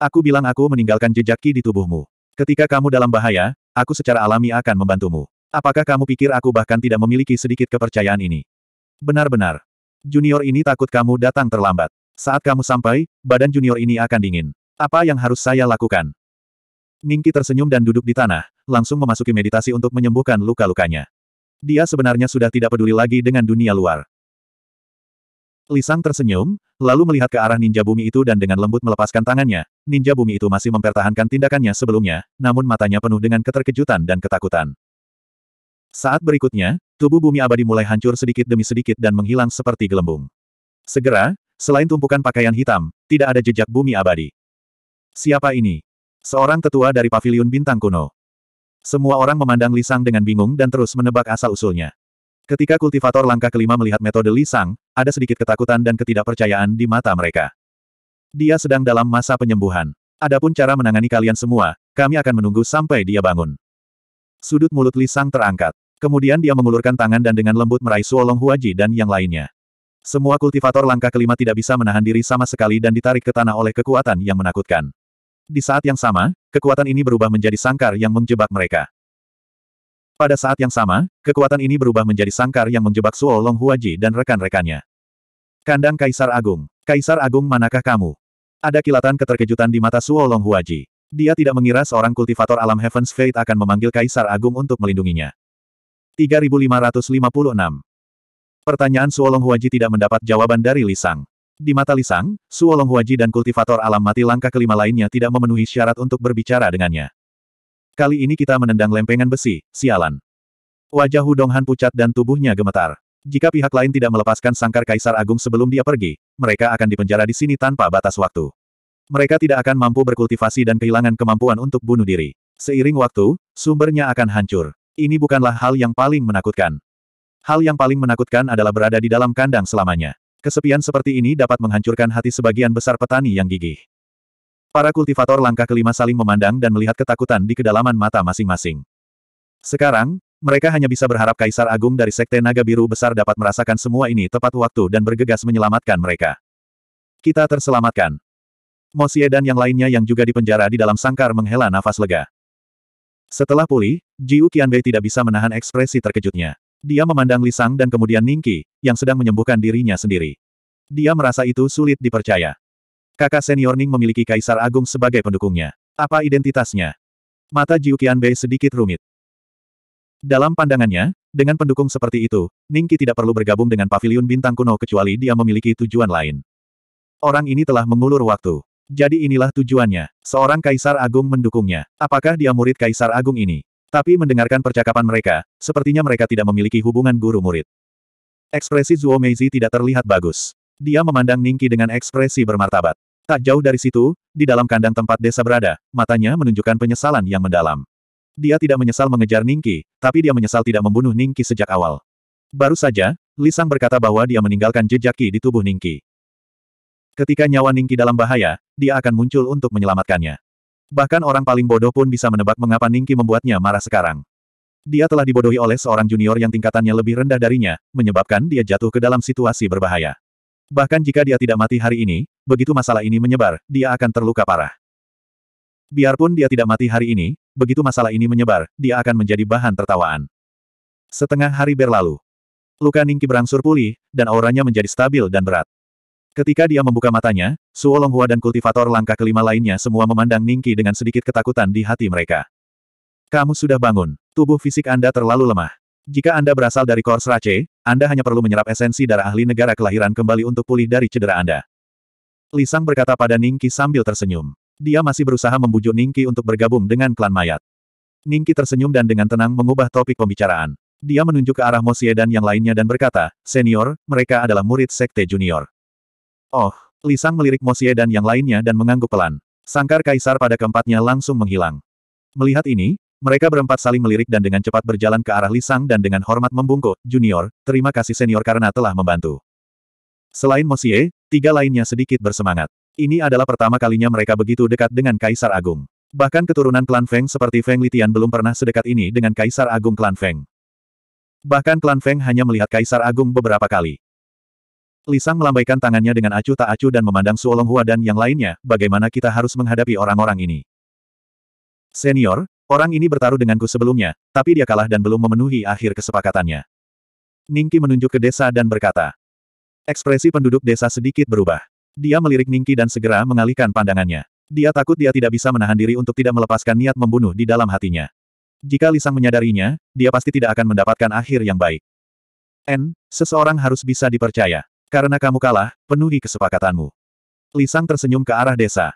Aku bilang aku meninggalkan jejak ki di tubuhmu. Ketika kamu dalam bahaya, aku secara alami akan membantumu. Apakah kamu pikir aku bahkan tidak memiliki sedikit kepercayaan ini? Benar-benar. Junior ini takut kamu datang terlambat. Saat kamu sampai, badan junior ini akan dingin. Apa yang harus saya lakukan? Ningki tersenyum dan duduk di tanah langsung memasuki meditasi untuk menyembuhkan luka-lukanya. Dia sebenarnya sudah tidak peduli lagi dengan dunia luar. Lisang tersenyum, lalu melihat ke arah ninja bumi itu dan dengan lembut melepaskan tangannya. Ninja bumi itu masih mempertahankan tindakannya sebelumnya, namun matanya penuh dengan keterkejutan dan ketakutan. Saat berikutnya, tubuh bumi abadi mulai hancur sedikit demi sedikit dan menghilang seperti gelembung. Segera, selain tumpukan pakaian hitam, tidak ada jejak bumi abadi. Siapa ini? Seorang tetua dari pavilion bintang kuno. Semua orang memandang Lisang dengan bingung dan terus menebak asal-usulnya. Ketika kultivator langkah kelima melihat metode Lisang, ada sedikit ketakutan dan ketidakpercayaan di mata mereka. Dia sedang dalam masa penyembuhan. Adapun cara menangani kalian semua, kami akan menunggu sampai dia bangun. Sudut mulut Lisang terangkat. Kemudian dia mengulurkan tangan dan dengan lembut meraih Suolong Huaji dan yang lainnya. Semua kultivator langkah kelima tidak bisa menahan diri sama sekali dan ditarik ke tanah oleh kekuatan yang menakutkan. Di saat yang sama, kekuatan ini berubah menjadi sangkar yang menjebak mereka. Pada saat yang sama, kekuatan ini berubah menjadi sangkar yang menjebak Suo Long Huaji dan rekan-rekannya. Kandang Kaisar Agung. Kaisar Agung manakah kamu? Ada kilatan keterkejutan di mata Suo Long Huaji. Dia tidak mengira seorang kultivator alam Heaven's Fate akan memanggil Kaisar Agung untuk melindunginya. 3556 Pertanyaan Suolong Huaji tidak mendapat jawaban dari Lisang. Di mata Lisang, Suolong Huaji dan kultivator alam mati langkah kelima lainnya tidak memenuhi syarat untuk berbicara dengannya. Kali ini kita menendang lempengan besi, sialan. Wajah Hudong Han pucat dan tubuhnya gemetar. Jika pihak lain tidak melepaskan sangkar Kaisar Agung sebelum dia pergi, mereka akan dipenjara di sini tanpa batas waktu. Mereka tidak akan mampu berkultivasi dan kehilangan kemampuan untuk bunuh diri. Seiring waktu, sumbernya akan hancur. Ini bukanlah hal yang paling menakutkan. Hal yang paling menakutkan adalah berada di dalam kandang selamanya. Kesepian seperti ini dapat menghancurkan hati sebagian besar petani yang gigih. Para kultivator langkah kelima saling memandang dan melihat ketakutan di kedalaman mata masing-masing. Sekarang, mereka hanya bisa berharap Kaisar Agung dari Sekte Naga Biru Besar dapat merasakan semua ini tepat waktu dan bergegas menyelamatkan mereka. Kita terselamatkan. Mosie dan yang lainnya yang juga dipenjara di dalam sangkar menghela nafas lega. Setelah pulih, Jiu Qianbei tidak bisa menahan ekspresi terkejutnya. Dia memandang Lisang dan kemudian Ningki, yang sedang menyembuhkan dirinya sendiri. Dia merasa itu sulit dipercaya. Kakak senior Ning memiliki Kaisar Agung sebagai pendukungnya. Apa identitasnya? Mata Jiu Qianbei sedikit rumit. Dalam pandangannya, dengan pendukung seperti itu, Ningki tidak perlu bergabung dengan paviliun bintang kuno kecuali dia memiliki tujuan lain. Orang ini telah mengulur waktu. Jadi inilah tujuannya. Seorang Kaisar Agung mendukungnya. Apakah dia murid Kaisar Agung ini? Tapi mendengarkan percakapan mereka, sepertinya mereka tidak memiliki hubungan guru-murid. Ekspresi Zuo Meizi tidak terlihat bagus. Dia memandang Ningki dengan ekspresi bermartabat. Tak jauh dari situ, di dalam kandang tempat desa berada, matanya menunjukkan penyesalan yang mendalam. Dia tidak menyesal mengejar Ningki, tapi dia menyesal tidak membunuh Ningki sejak awal. Baru saja, Lisang berkata bahwa dia meninggalkan jejak Ki di tubuh Ningki. Ketika nyawa Ningki dalam bahaya, dia akan muncul untuk menyelamatkannya. Bahkan orang paling bodoh pun bisa menebak mengapa Ningki membuatnya marah sekarang. Dia telah dibodohi oleh seorang junior yang tingkatannya lebih rendah darinya, menyebabkan dia jatuh ke dalam situasi berbahaya. Bahkan jika dia tidak mati hari ini, begitu masalah ini menyebar, dia akan terluka parah. Biarpun dia tidak mati hari ini, begitu masalah ini menyebar, dia akan menjadi bahan tertawaan. Setengah hari berlalu. Luka Ningki berangsur pulih, dan auranya menjadi stabil dan berat. Ketika dia membuka matanya, Suo Longhua dan kultivator langkah kelima lainnya semua memandang Ningki dengan sedikit ketakutan di hati mereka. Kamu sudah bangun. Tubuh fisik Anda terlalu lemah. Jika Anda berasal dari Kors Rache, Anda hanya perlu menyerap esensi darah ahli negara kelahiran kembali untuk pulih dari cedera Anda. Lisang berkata pada Ningki sambil tersenyum. Dia masih berusaha membujuk Ningki untuk bergabung dengan klan mayat. Ningki tersenyum dan dengan tenang mengubah topik pembicaraan. Dia menunjuk ke arah Mosie dan yang lainnya dan berkata, Senior, mereka adalah murid Sekte Junior. Oh, Lisang melirik Mosie dan yang lainnya dan mengangguk pelan. Sangkar kaisar pada keempatnya langsung menghilang. Melihat ini, mereka berempat saling melirik dan dengan cepat berjalan ke arah Lisang dan dengan hormat membungkuk, Junior, terima kasih senior karena telah membantu. Selain Mosie, tiga lainnya sedikit bersemangat. Ini adalah pertama kalinya mereka begitu dekat dengan Kaisar Agung. Bahkan keturunan klan Feng seperti Feng Litian belum pernah sedekat ini dengan Kaisar Agung klan Feng. Bahkan klan Feng hanya melihat Kaisar Agung beberapa kali. Lisang melambaikan tangannya dengan acuh tak acuh dan memandang Suolonghua dan yang lainnya, bagaimana kita harus menghadapi orang-orang ini. Senior, orang ini bertaruh denganku sebelumnya, tapi dia kalah dan belum memenuhi akhir kesepakatannya. Ningki menunjuk ke desa dan berkata. Ekspresi penduduk desa sedikit berubah. Dia melirik Ningki dan segera mengalihkan pandangannya. Dia takut dia tidak bisa menahan diri untuk tidak melepaskan niat membunuh di dalam hatinya. Jika Lisang menyadarinya, dia pasti tidak akan mendapatkan akhir yang baik. N, seseorang harus bisa dipercaya. Karena kamu kalah, penuhi kesepakatanmu. Lisang tersenyum ke arah desa.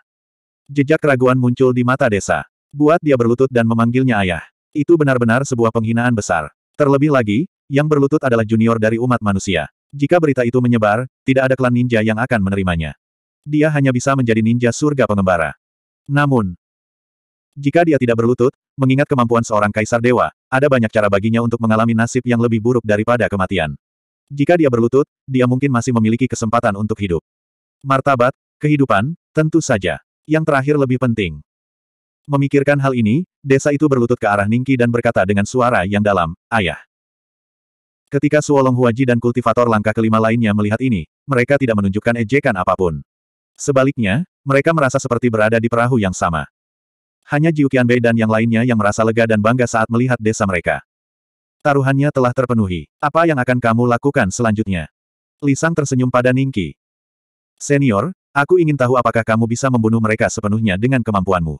Jejak keraguan muncul di mata desa. Buat dia berlutut dan memanggilnya ayah. Itu benar-benar sebuah penghinaan besar. Terlebih lagi, yang berlutut adalah junior dari umat manusia. Jika berita itu menyebar, tidak ada klan ninja yang akan menerimanya. Dia hanya bisa menjadi ninja surga pengembara. Namun, jika dia tidak berlutut, mengingat kemampuan seorang kaisar dewa, ada banyak cara baginya untuk mengalami nasib yang lebih buruk daripada kematian. Jika dia berlutut, dia mungkin masih memiliki kesempatan untuk hidup. Martabat, kehidupan, tentu saja. Yang terakhir lebih penting. Memikirkan hal ini, desa itu berlutut ke arah Ningki dan berkata dengan suara yang dalam, Ayah. Ketika Suolong Huaji dan kultivator langkah kelima lainnya melihat ini, mereka tidak menunjukkan ejekan apapun. Sebaliknya, mereka merasa seperti berada di perahu yang sama. Hanya Jiu Qianbei dan yang lainnya yang merasa lega dan bangga saat melihat desa mereka. Taruhannya telah terpenuhi. Apa yang akan kamu lakukan selanjutnya? Lisang tersenyum pada Ningki. Senior, aku ingin tahu apakah kamu bisa membunuh mereka sepenuhnya dengan kemampuanmu.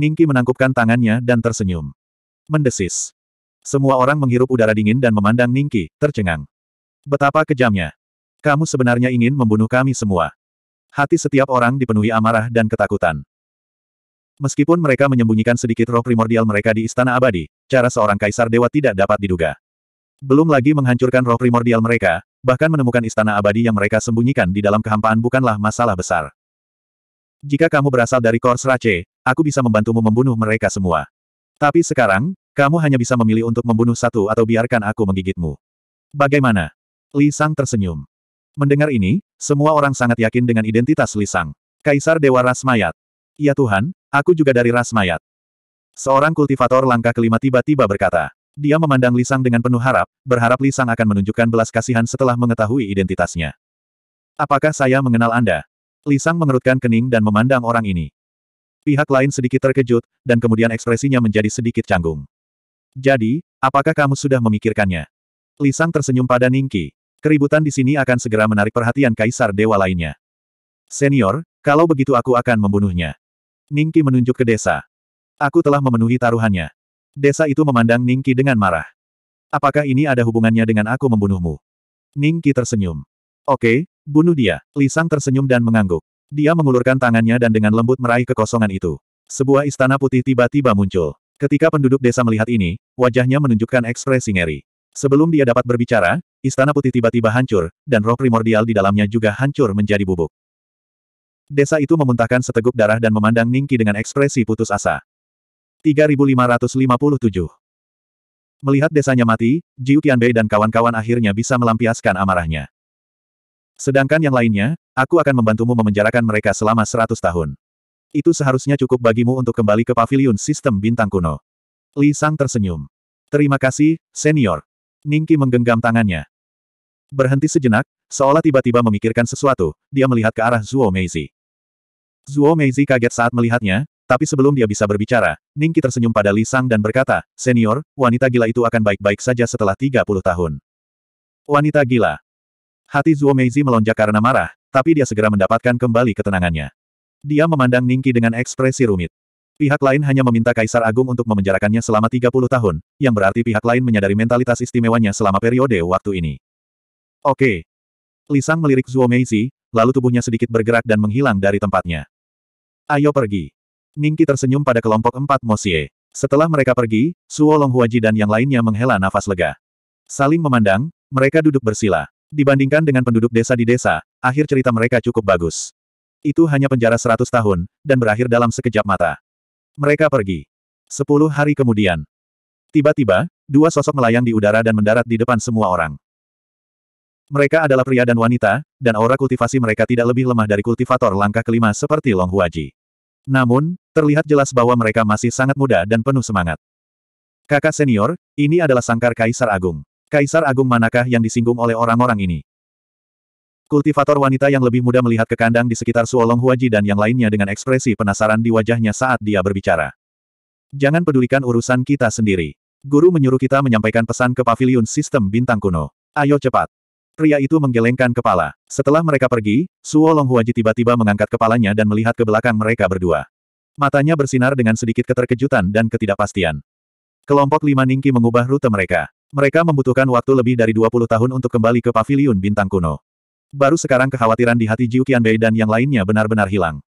Ningki menangkupkan tangannya dan tersenyum. Mendesis. Semua orang menghirup udara dingin dan memandang Ningki, tercengang. Betapa kejamnya. Kamu sebenarnya ingin membunuh kami semua. Hati setiap orang dipenuhi amarah dan ketakutan. Meskipun mereka menyembunyikan sedikit roh primordial mereka di Istana Abadi, cara seorang kaisar dewa tidak dapat diduga. Belum lagi menghancurkan roh primordial mereka, bahkan menemukan Istana Abadi yang mereka sembunyikan di dalam kehampaan bukanlah masalah besar. Jika kamu berasal dari Kors Rache, aku bisa membantumu membunuh mereka semua. Tapi sekarang, kamu hanya bisa memilih untuk membunuh satu atau biarkan aku menggigitmu. Bagaimana? Li Sang tersenyum. Mendengar ini, semua orang sangat yakin dengan identitas Li Sang. Kaisar Dewa Ras Mayat. Ya Tuhan, aku juga dari ras mayat. Seorang kultivator langkah kelima tiba-tiba berkata. Dia memandang Lisang dengan penuh harap, berharap Lisang akan menunjukkan belas kasihan setelah mengetahui identitasnya. Apakah saya mengenal Anda? Lisang mengerutkan kening dan memandang orang ini. Pihak lain sedikit terkejut, dan kemudian ekspresinya menjadi sedikit canggung. Jadi, apakah kamu sudah memikirkannya? Lisang tersenyum pada Ningki. Keributan di sini akan segera menarik perhatian kaisar dewa lainnya. Senior, kalau begitu aku akan membunuhnya. Ningki menunjuk ke desa. Aku telah memenuhi taruhannya. Desa itu memandang Ningki dengan marah. Apakah ini ada hubungannya dengan aku membunuhmu? Ningki tersenyum. Oke, bunuh dia. Lisang tersenyum dan mengangguk. Dia mengulurkan tangannya dan dengan lembut meraih kekosongan itu. Sebuah istana putih tiba-tiba muncul. Ketika penduduk desa melihat ini, wajahnya menunjukkan ekspresi ngeri. Sebelum dia dapat berbicara, istana putih tiba-tiba hancur, dan roh primordial di dalamnya juga hancur menjadi bubuk. Desa itu memuntahkan seteguk darah dan memandang Ningki dengan ekspresi putus asa. 3557 Melihat desanya mati, Jiu Tianbei dan kawan-kawan akhirnya bisa melampiaskan amarahnya. Sedangkan yang lainnya, aku akan membantumu memenjarakan mereka selama 100 tahun. Itu seharusnya cukup bagimu untuk kembali ke paviliun sistem bintang kuno. Li Sang tersenyum. Terima kasih, senior. Ningki menggenggam tangannya. Berhenti sejenak, seolah tiba-tiba memikirkan sesuatu, dia melihat ke arah Zuo Meizi. Zuo Meizi kaget saat melihatnya, tapi sebelum dia bisa berbicara, Ningki tersenyum pada Li Sang dan berkata, Senior, wanita gila itu akan baik-baik saja setelah 30 tahun. Wanita gila. Hati Zuo Meizi melonjak karena marah, tapi dia segera mendapatkan kembali ketenangannya. Dia memandang Ningki dengan ekspresi rumit. Pihak lain hanya meminta Kaisar Agung untuk memenjarakannya selama 30 tahun, yang berarti pihak lain menyadari mentalitas istimewanya selama periode waktu ini. Oke. Li Sang melirik Zuo Meizi, lalu tubuhnya sedikit bergerak dan menghilang dari tempatnya. Ayo pergi. Ningki tersenyum pada kelompok empat Mosie. Setelah mereka pergi, Suo Longhuaji dan yang lainnya menghela nafas lega. Saling memandang, mereka duduk bersila. Dibandingkan dengan penduduk desa di desa, akhir cerita mereka cukup bagus. Itu hanya penjara seratus tahun, dan berakhir dalam sekejap mata. Mereka pergi. Sepuluh hari kemudian. Tiba-tiba, dua sosok melayang di udara dan mendarat di depan semua orang. Mereka adalah pria dan wanita, dan aura kultivasi mereka tidak lebih lemah dari kultivator langkah kelima seperti Long Huaji. Namun, terlihat jelas bahwa mereka masih sangat muda dan penuh semangat. Kakak senior, ini adalah sangkar Kaisar Agung. Kaisar Agung manakah yang disinggung oleh orang-orang ini? Kultivator wanita yang lebih muda melihat ke kandang di sekitar Suolong Huaji dan yang lainnya dengan ekspresi penasaran di wajahnya saat dia berbicara. Jangan pedulikan urusan kita sendiri. Guru menyuruh kita menyampaikan pesan ke paviliun sistem bintang kuno. Ayo cepat. Pria itu menggelengkan kepala. Setelah mereka pergi, Suo Longhuaji tiba-tiba mengangkat kepalanya dan melihat ke belakang mereka berdua. Matanya bersinar dengan sedikit keterkejutan dan ketidakpastian. Kelompok lima Ningki mengubah rute mereka. Mereka membutuhkan waktu lebih dari 20 tahun untuk kembali ke paviliun bintang kuno. Baru sekarang kekhawatiran di hati Jiu Qianbei dan yang lainnya benar-benar hilang.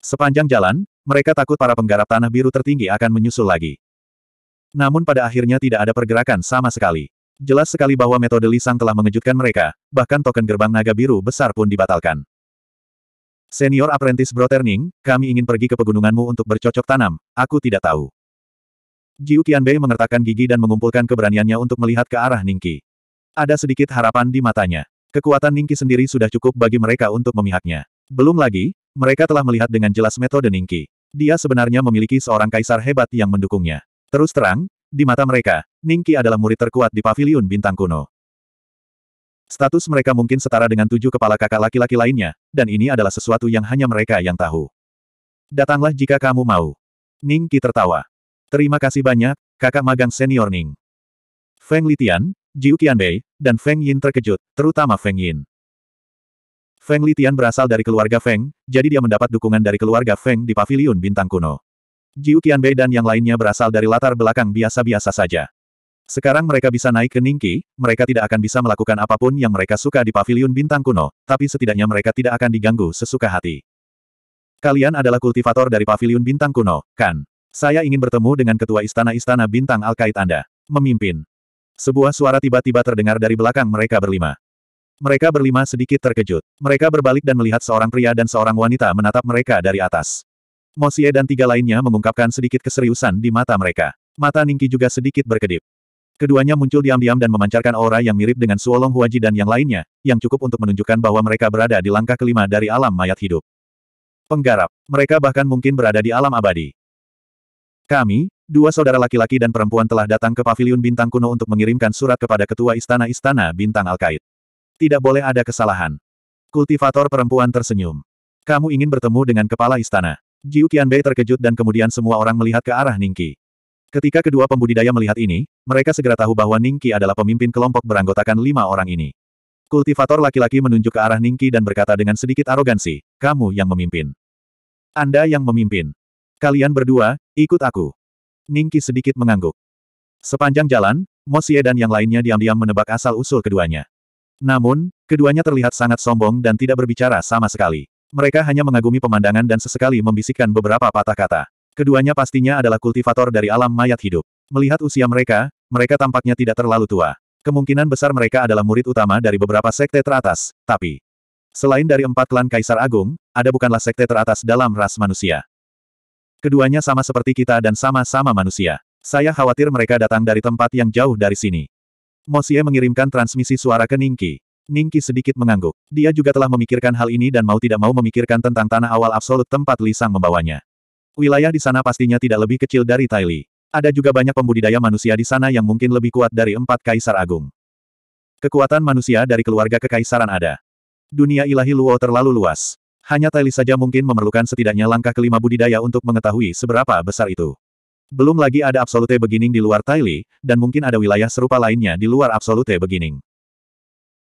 Sepanjang jalan, mereka takut para penggarap tanah biru tertinggi akan menyusul lagi. Namun pada akhirnya tidak ada pergerakan sama sekali. Jelas sekali bahwa metode Lisang telah mengejutkan mereka, bahkan token gerbang naga biru besar pun dibatalkan. Senior Apprentice Broterning, kami ingin pergi ke pegununganmu untuk bercocok tanam, aku tidak tahu. Jiu Qianbei mengertakkan gigi dan mengumpulkan keberaniannya untuk melihat ke arah Ningki. Ada sedikit harapan di matanya. Kekuatan Ningki sendiri sudah cukup bagi mereka untuk memihaknya. Belum lagi, mereka telah melihat dengan jelas metode Ningki. Dia sebenarnya memiliki seorang kaisar hebat yang mendukungnya. Terus terang, di mata mereka, Ningki adalah murid terkuat di paviliun bintang kuno. Status mereka mungkin setara dengan tujuh kepala kakak laki-laki lainnya, dan ini adalah sesuatu yang hanya mereka yang tahu. Datanglah jika kamu mau. Ningki tertawa. Terima kasih banyak, kakak magang senior Ning. Feng Litian, Jiu Qianbei, dan Feng Yin terkejut, terutama Feng Yin. Feng Litian berasal dari keluarga Feng, jadi dia mendapat dukungan dari keluarga Feng di paviliun bintang kuno. Jiu Qianbei dan yang lainnya berasal dari latar belakang biasa-biasa saja. Sekarang mereka bisa naik ke Ningki, mereka tidak akan bisa melakukan apapun yang mereka suka di paviliun bintang kuno, tapi setidaknya mereka tidak akan diganggu sesuka hati. Kalian adalah kultivator dari paviliun bintang kuno, kan? Saya ingin bertemu dengan ketua istana-istana bintang Alkait Anda. Memimpin. Sebuah suara tiba-tiba terdengar dari belakang mereka berlima. Mereka berlima sedikit terkejut. Mereka berbalik dan melihat seorang pria dan seorang wanita menatap mereka dari atas. Mosie dan tiga lainnya mengungkapkan sedikit keseriusan di mata mereka. Mata Ningki juga sedikit berkedip. Keduanya muncul diam-diam dan memancarkan aura yang mirip dengan Suolong Huaji dan yang lainnya, yang cukup untuk menunjukkan bahwa mereka berada di langkah kelima dari alam mayat hidup. Penggarap, mereka bahkan mungkin berada di alam abadi. Kami, dua saudara laki-laki dan perempuan telah datang ke Paviliun Bintang Kuno untuk mengirimkan surat kepada ketua istana-istana Bintang Alkait. Tidak boleh ada kesalahan. Kultivator perempuan tersenyum. Kamu ingin bertemu dengan kepala istana. Jiu Qianbei terkejut dan kemudian semua orang melihat ke arah Ningqi. Ketika kedua pembudidaya melihat ini, mereka segera tahu bahwa Ningqi adalah pemimpin kelompok beranggotakan lima orang ini. Kultivator laki-laki menunjuk ke arah Ningqi dan berkata dengan sedikit arogansi, kamu yang memimpin. Anda yang memimpin. Kalian berdua, ikut aku. Ningqi sedikit mengangguk. Sepanjang jalan, Mosie dan yang lainnya diam-diam menebak asal-usul keduanya. Namun, keduanya terlihat sangat sombong dan tidak berbicara sama sekali. Mereka hanya mengagumi pemandangan dan sesekali membisikkan beberapa patah kata. Keduanya pastinya adalah kultivator dari alam mayat hidup. Melihat usia mereka, mereka tampaknya tidak terlalu tua. Kemungkinan besar mereka adalah murid utama dari beberapa sekte teratas, tapi... Selain dari empat klan Kaisar Agung, ada bukanlah sekte teratas dalam ras manusia. Keduanya sama seperti kita dan sama-sama manusia. Saya khawatir mereka datang dari tempat yang jauh dari sini. Mosie mengirimkan transmisi suara ke Ningki. Ningki sedikit mengangguk. Dia juga telah memikirkan hal ini dan mau tidak mau memikirkan tentang tanah awal absolut tempat Lisang membawanya. Wilayah di sana pastinya tidak lebih kecil dari Taili. Ada juga banyak pembudidaya manusia di sana yang mungkin lebih kuat dari empat kaisar agung. Kekuatan manusia dari keluarga kekaisaran ada. Dunia ilahi Luo terlalu luas. Hanya Taili saja mungkin memerlukan setidaknya langkah kelima budidaya untuk mengetahui seberapa besar itu. Belum lagi ada absolute beginning di luar Taili, dan mungkin ada wilayah serupa lainnya di luar absolute beginning.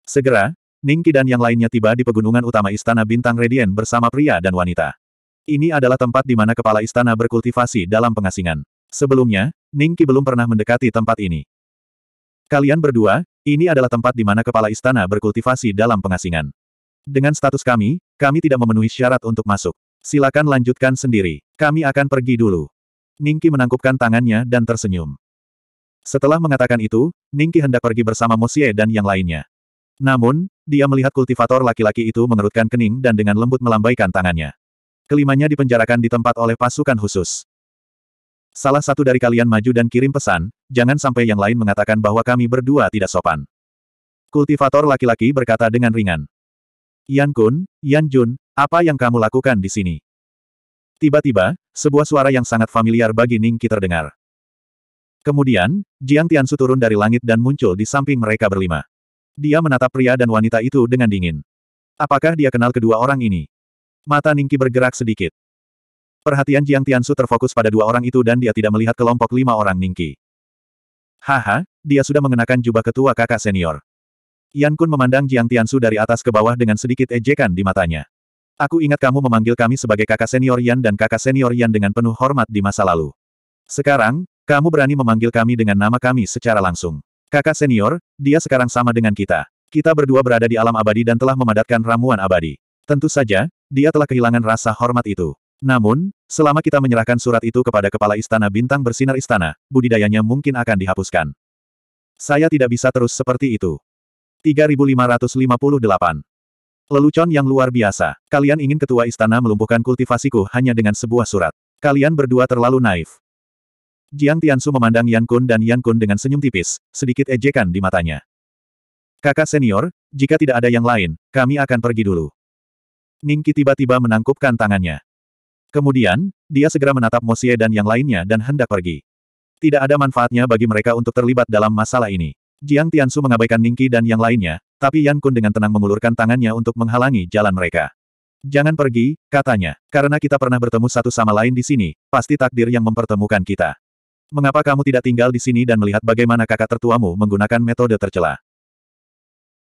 Segera, Ningki dan yang lainnya tiba di pegunungan utama Istana Bintang Radian bersama pria dan wanita. Ini adalah tempat di mana kepala istana berkultivasi dalam pengasingan. Sebelumnya, Ningki belum pernah mendekati tempat ini. Kalian berdua, ini adalah tempat di mana kepala istana berkultivasi dalam pengasingan. Dengan status kami, kami tidak memenuhi syarat untuk masuk. Silakan lanjutkan sendiri. Kami akan pergi dulu. Ningki menangkupkan tangannya dan tersenyum. Setelah mengatakan itu, Ningki hendak pergi bersama Mosie dan yang lainnya. Namun, dia melihat kultivator laki-laki itu mengerutkan kening dan dengan lembut melambaikan tangannya. Kelimanya dipenjarakan di tempat oleh pasukan khusus. Salah satu dari kalian maju dan kirim pesan, jangan sampai yang lain mengatakan bahwa kami berdua tidak sopan. Kultivator laki-laki berkata dengan ringan. Yan Kun, Yan Jun, apa yang kamu lakukan di sini? Tiba-tiba, sebuah suara yang sangat familiar bagi Ning Ningki terdengar. Kemudian, Jiang Su turun dari langit dan muncul di samping mereka berlima. Dia menatap pria dan wanita itu dengan dingin. Apakah dia kenal kedua orang ini? Mata Ningki bergerak sedikit. Perhatian Jiang Tiansu terfokus pada dua orang itu dan dia tidak melihat kelompok lima orang Ningki. Haha, dia sudah mengenakan jubah ketua kakak senior. Yan Kun memandang Jiang Tiansu dari atas ke bawah dengan sedikit ejekan di matanya. Aku ingat kamu memanggil kami sebagai kakak senior Yan dan kakak senior Yan dengan penuh hormat di masa lalu. Sekarang, kamu berani memanggil kami dengan nama kami secara langsung. Kakak senior, dia sekarang sama dengan kita. Kita berdua berada di alam abadi dan telah memadatkan ramuan abadi. Tentu saja, dia telah kehilangan rasa hormat itu. Namun, selama kita menyerahkan surat itu kepada kepala istana bintang bersinar istana, budidayanya mungkin akan dihapuskan. Saya tidak bisa terus seperti itu. 3558. Lelucon yang luar biasa. Kalian ingin ketua istana melumpuhkan kultivasiku hanya dengan sebuah surat. Kalian berdua terlalu naif. Jiang Tiansu memandang Yan Kun dan Yan Kun dengan senyum tipis, sedikit ejekan di matanya. Kakak senior, jika tidak ada yang lain, kami akan pergi dulu. Ningki tiba-tiba menangkupkan tangannya. Kemudian, dia segera menatap Mosie dan yang lainnya dan hendak pergi. Tidak ada manfaatnya bagi mereka untuk terlibat dalam masalah ini. Jiang Tiansu mengabaikan Ningki dan yang lainnya, tapi Yan Kun dengan tenang mengulurkan tangannya untuk menghalangi jalan mereka. Jangan pergi, katanya, karena kita pernah bertemu satu sama lain di sini, pasti takdir yang mempertemukan kita. Mengapa kamu tidak tinggal di sini dan melihat bagaimana kakak tertuamu menggunakan metode tercela?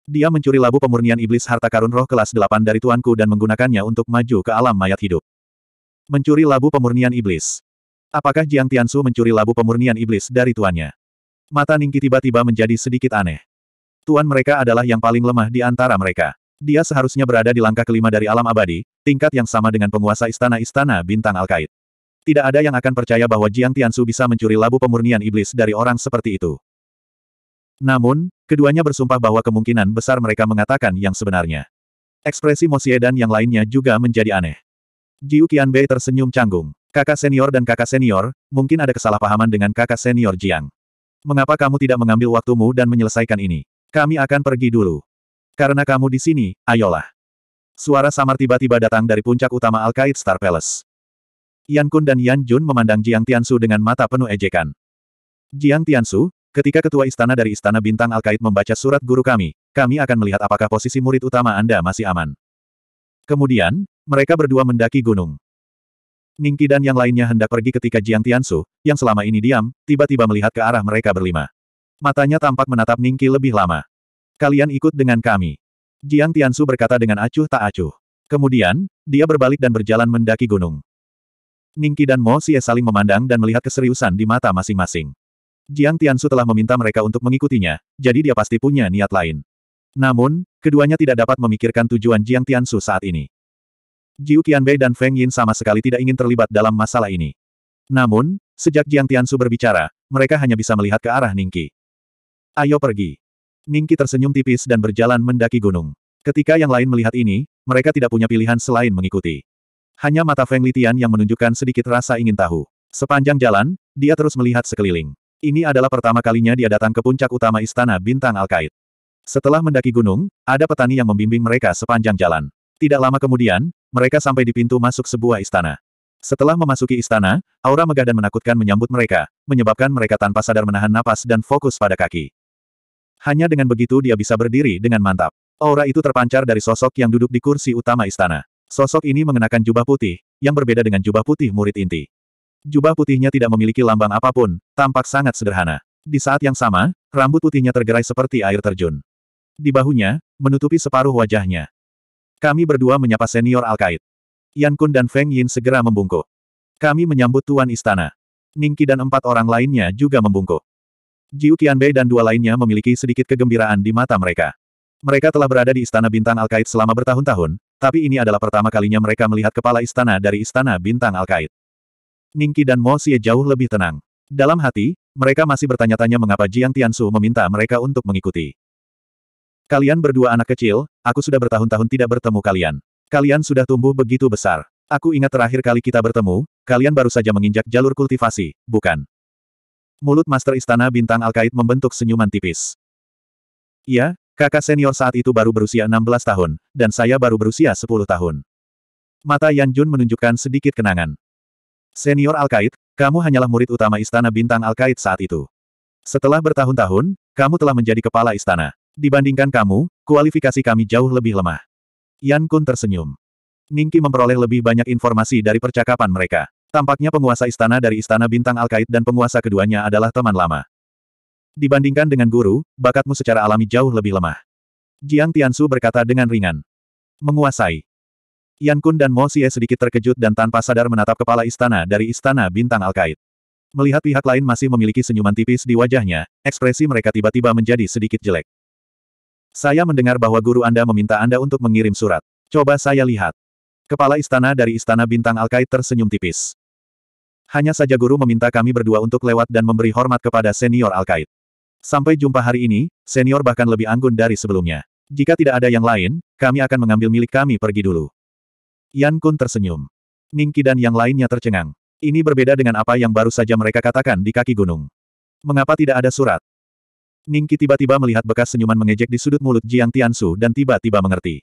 Dia mencuri labu pemurnian iblis harta karun roh kelas 8 dari tuanku dan menggunakannya untuk maju ke alam mayat hidup. Mencuri labu pemurnian iblis. Apakah Jiang Tiansu mencuri labu pemurnian iblis dari tuannya? Mata Ningki tiba-tiba menjadi sedikit aneh. Tuan mereka adalah yang paling lemah di antara mereka. Dia seharusnya berada di langkah kelima dari alam abadi, tingkat yang sama dengan penguasa istana-istana bintang al Alkait. Tidak ada yang akan percaya bahwa Jiang Tiansu bisa mencuri labu pemurnian iblis dari orang seperti itu. Namun, keduanya bersumpah bahwa kemungkinan besar mereka mengatakan yang sebenarnya. Ekspresi Mosie dan yang lainnya juga menjadi aneh. Jiu Qianbei tersenyum canggung. Kakak senior dan kakak senior, mungkin ada kesalahpahaman dengan kakak senior Jiang. Mengapa kamu tidak mengambil waktumu dan menyelesaikan ini? Kami akan pergi dulu. Karena kamu di sini, ayolah. Suara samar tiba-tiba datang dari puncak utama al Alkaid Star Palace. Yan Kun dan Yan Jun memandang Jiang Tiansu dengan mata penuh ejekan. Jiang Tiansu, ketika ketua istana dari Istana Bintang Alkait membaca surat guru kami, kami akan melihat apakah posisi murid utama Anda masih aman. Kemudian, mereka berdua mendaki gunung. Ningki dan yang lainnya hendak pergi ketika Jiang Tiansu, yang selama ini diam, tiba-tiba melihat ke arah mereka berlima. Matanya tampak menatap Ningki lebih lama. Kalian ikut dengan kami. Jiang Tiansu berkata dengan acuh tak acuh. Kemudian, dia berbalik dan berjalan mendaki gunung. Ningki dan Mo Xie saling memandang dan melihat keseriusan di mata masing-masing. Jiang Tiansu telah meminta mereka untuk mengikutinya, jadi dia pasti punya niat lain. Namun, keduanya tidak dapat memikirkan tujuan Jiang Tiansu saat ini. Jiu Qianbei dan Feng Yin sama sekali tidak ingin terlibat dalam masalah ini. Namun, sejak Jiang Tiansu berbicara, mereka hanya bisa melihat ke arah Ningki. Ayo pergi. Ningki tersenyum tipis dan berjalan mendaki gunung. Ketika yang lain melihat ini, mereka tidak punya pilihan selain mengikuti. Hanya mata Feng Litian yang menunjukkan sedikit rasa ingin tahu. Sepanjang jalan, dia terus melihat sekeliling. Ini adalah pertama kalinya dia datang ke puncak utama Istana Bintang al Alkait. Setelah mendaki gunung, ada petani yang membimbing mereka sepanjang jalan. Tidak lama kemudian, mereka sampai di pintu masuk sebuah istana. Setelah memasuki istana, aura megah dan menakutkan menyambut mereka, menyebabkan mereka tanpa sadar menahan napas dan fokus pada kaki. Hanya dengan begitu dia bisa berdiri dengan mantap. Aura itu terpancar dari sosok yang duduk di kursi utama istana. Sosok ini mengenakan jubah putih, yang berbeda dengan jubah putih murid inti. Jubah putihnya tidak memiliki lambang apapun, tampak sangat sederhana. Di saat yang sama, rambut putihnya tergerai seperti air terjun. Di bahunya, menutupi separuh wajahnya. Kami berdua menyapa senior Al-Qaid. Yan Kun dan Feng Yin segera membungkuk. Kami menyambut Tuan Istana. Ningki dan empat orang lainnya juga membungkuk. Jiu Qianbei dan dua lainnya memiliki sedikit kegembiraan di mata mereka. Mereka telah berada di Istana Bintang Alkait selama bertahun-tahun, tapi ini adalah pertama kalinya mereka melihat kepala istana dari istana bintang al Alkait. Ningki dan Mo Xie jauh lebih tenang. Dalam hati, mereka masih bertanya-tanya mengapa Jiang Tiansu meminta mereka untuk mengikuti. Kalian berdua anak kecil, aku sudah bertahun-tahun tidak bertemu kalian. Kalian sudah tumbuh begitu besar. Aku ingat terakhir kali kita bertemu, kalian baru saja menginjak jalur kultivasi, bukan? Mulut Master Istana Bintang al Alkait membentuk senyuman tipis. Iya, Kakak senior saat itu baru berusia 16 tahun, dan saya baru berusia 10 tahun. Mata Yan Jun menunjukkan sedikit kenangan. Senior Alkait, kamu hanyalah murid utama Istana Bintang Alkait saat itu. Setelah bertahun-tahun, kamu telah menjadi kepala istana. Dibandingkan kamu, kualifikasi kami jauh lebih lemah. Yan Kun tersenyum. Ningki memperoleh lebih banyak informasi dari percakapan mereka. Tampaknya penguasa istana dari Istana Bintang Alkait dan penguasa keduanya adalah teman lama. Dibandingkan dengan guru, bakatmu secara alami jauh lebih lemah. Jiang Tiansu berkata dengan ringan. Menguasai. Yan Kun dan Mo Xie sedikit terkejut dan tanpa sadar menatap kepala istana dari istana bintang Alkait. Melihat pihak lain masih memiliki senyuman tipis di wajahnya, ekspresi mereka tiba-tiba menjadi sedikit jelek. Saya mendengar bahwa guru Anda meminta Anda untuk mengirim surat. Coba saya lihat. Kepala istana dari istana bintang Alkait tersenyum tipis. Hanya saja guru meminta kami berdua untuk lewat dan memberi hormat kepada senior Alkait. Sampai jumpa hari ini, senior bahkan lebih anggun dari sebelumnya. Jika tidak ada yang lain, kami akan mengambil milik kami pergi dulu. Yan Kun tersenyum. Ningki dan yang lainnya tercengang. Ini berbeda dengan apa yang baru saja mereka katakan di kaki gunung. Mengapa tidak ada surat? Ningki tiba-tiba melihat bekas senyuman mengejek di sudut mulut Jiang Tiansu dan tiba-tiba mengerti.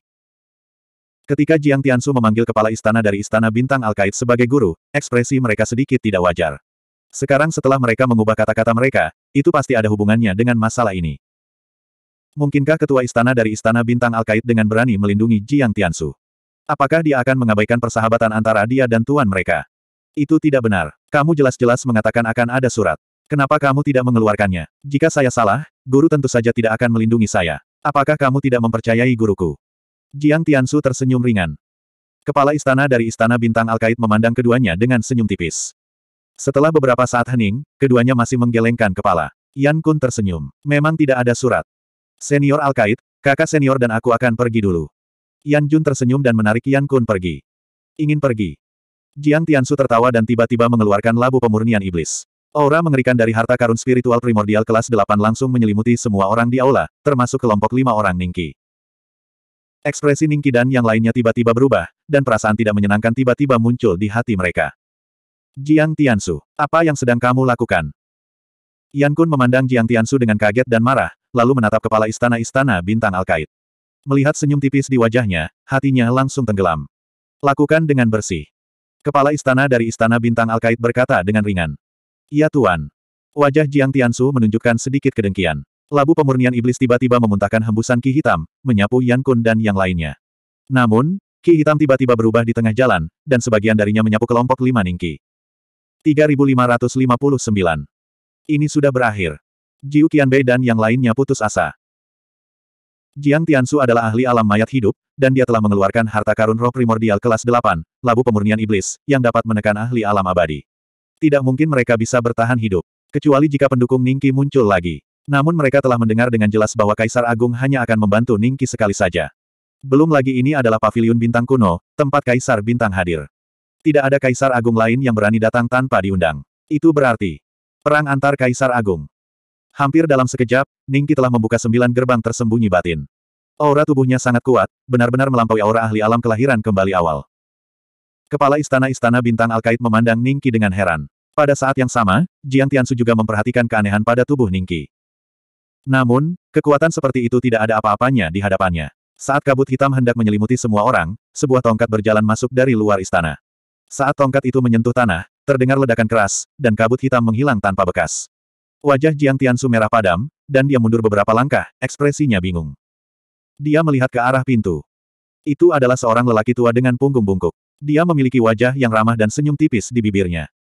Ketika Jiang Tiansu memanggil kepala istana dari istana bintang Alkait sebagai guru, ekspresi mereka sedikit tidak wajar. Sekarang setelah mereka mengubah kata-kata mereka, itu pasti ada hubungannya dengan masalah ini. Mungkinkah ketua istana dari istana bintang Alkait dengan berani melindungi Jiang Tiansu? Apakah dia akan mengabaikan persahabatan antara dia dan tuan mereka? Itu tidak benar. Kamu jelas-jelas mengatakan akan ada surat. Kenapa kamu tidak mengeluarkannya? Jika saya salah, guru tentu saja tidak akan melindungi saya. Apakah kamu tidak mempercayai guruku? Jiang Tiansu tersenyum ringan. Kepala istana dari istana bintang Alkait memandang keduanya dengan senyum tipis. Setelah beberapa saat hening, keduanya masih menggelengkan kepala. Yan Kun tersenyum. Memang tidak ada surat. Senior Alkait, kakak senior dan aku akan pergi dulu. Yan Jun tersenyum dan menarik Yan Kun pergi. Ingin pergi. Jiang Tiansu tertawa dan tiba-tiba mengeluarkan labu pemurnian iblis. Aura mengerikan dari harta karun spiritual primordial kelas 8 langsung menyelimuti semua orang di aula, termasuk kelompok lima orang Ningki. Ekspresi Ningki dan yang lainnya tiba-tiba berubah, dan perasaan tidak menyenangkan tiba-tiba muncul di hati mereka. Jiang Tiansu, apa yang sedang kamu lakukan? Yan Kun memandang Jiang Tiansu dengan kaget dan marah, lalu menatap kepala istana-istana bintang Alkait. Melihat senyum tipis di wajahnya, hatinya langsung tenggelam. Lakukan dengan bersih. Kepala istana dari istana bintang Alkait berkata dengan ringan. Ya Tuan. Wajah Jiang Tiansu menunjukkan sedikit kedengkian. Labu pemurnian iblis tiba-tiba memuntahkan hembusan ki hitam, menyapu Yan Kun dan yang lainnya. Namun, ki hitam tiba-tiba berubah di tengah jalan, dan sebagian darinya menyapu kelompok lima Ningki. 3559. Ini sudah berakhir. Jiu Qianbei dan yang lainnya putus asa. Jiang Tianshu adalah ahli alam mayat hidup, dan dia telah mengeluarkan harta karun roh primordial kelas 8, labu pemurnian iblis, yang dapat menekan ahli alam abadi. Tidak mungkin mereka bisa bertahan hidup, kecuali jika pendukung Ningki muncul lagi. Namun mereka telah mendengar dengan jelas bahwa Kaisar Agung hanya akan membantu Ningki sekali saja. Belum lagi ini adalah pavilion bintang kuno, tempat Kaisar Bintang hadir. Tidak ada kaisar agung lain yang berani datang tanpa diundang. Itu berarti perang antar kaisar agung. Hampir dalam sekejap, Ningki telah membuka sembilan gerbang tersembunyi batin. Aura tubuhnya sangat kuat, benar-benar melampaui aura ahli alam kelahiran kembali awal. Kepala istana-istana bintang Alkait memandang Ningki dengan heran. Pada saat yang sama, Jiang Tiansu juga memperhatikan keanehan pada tubuh Ningki. Namun, kekuatan seperti itu tidak ada apa-apanya di hadapannya. Saat kabut hitam hendak menyelimuti semua orang, sebuah tongkat berjalan masuk dari luar istana. Saat tongkat itu menyentuh tanah, terdengar ledakan keras, dan kabut hitam menghilang tanpa bekas. Wajah Jiang Su merah padam, dan dia mundur beberapa langkah, ekspresinya bingung. Dia melihat ke arah pintu. Itu adalah seorang lelaki tua dengan punggung bungkuk. Dia memiliki wajah yang ramah dan senyum tipis di bibirnya.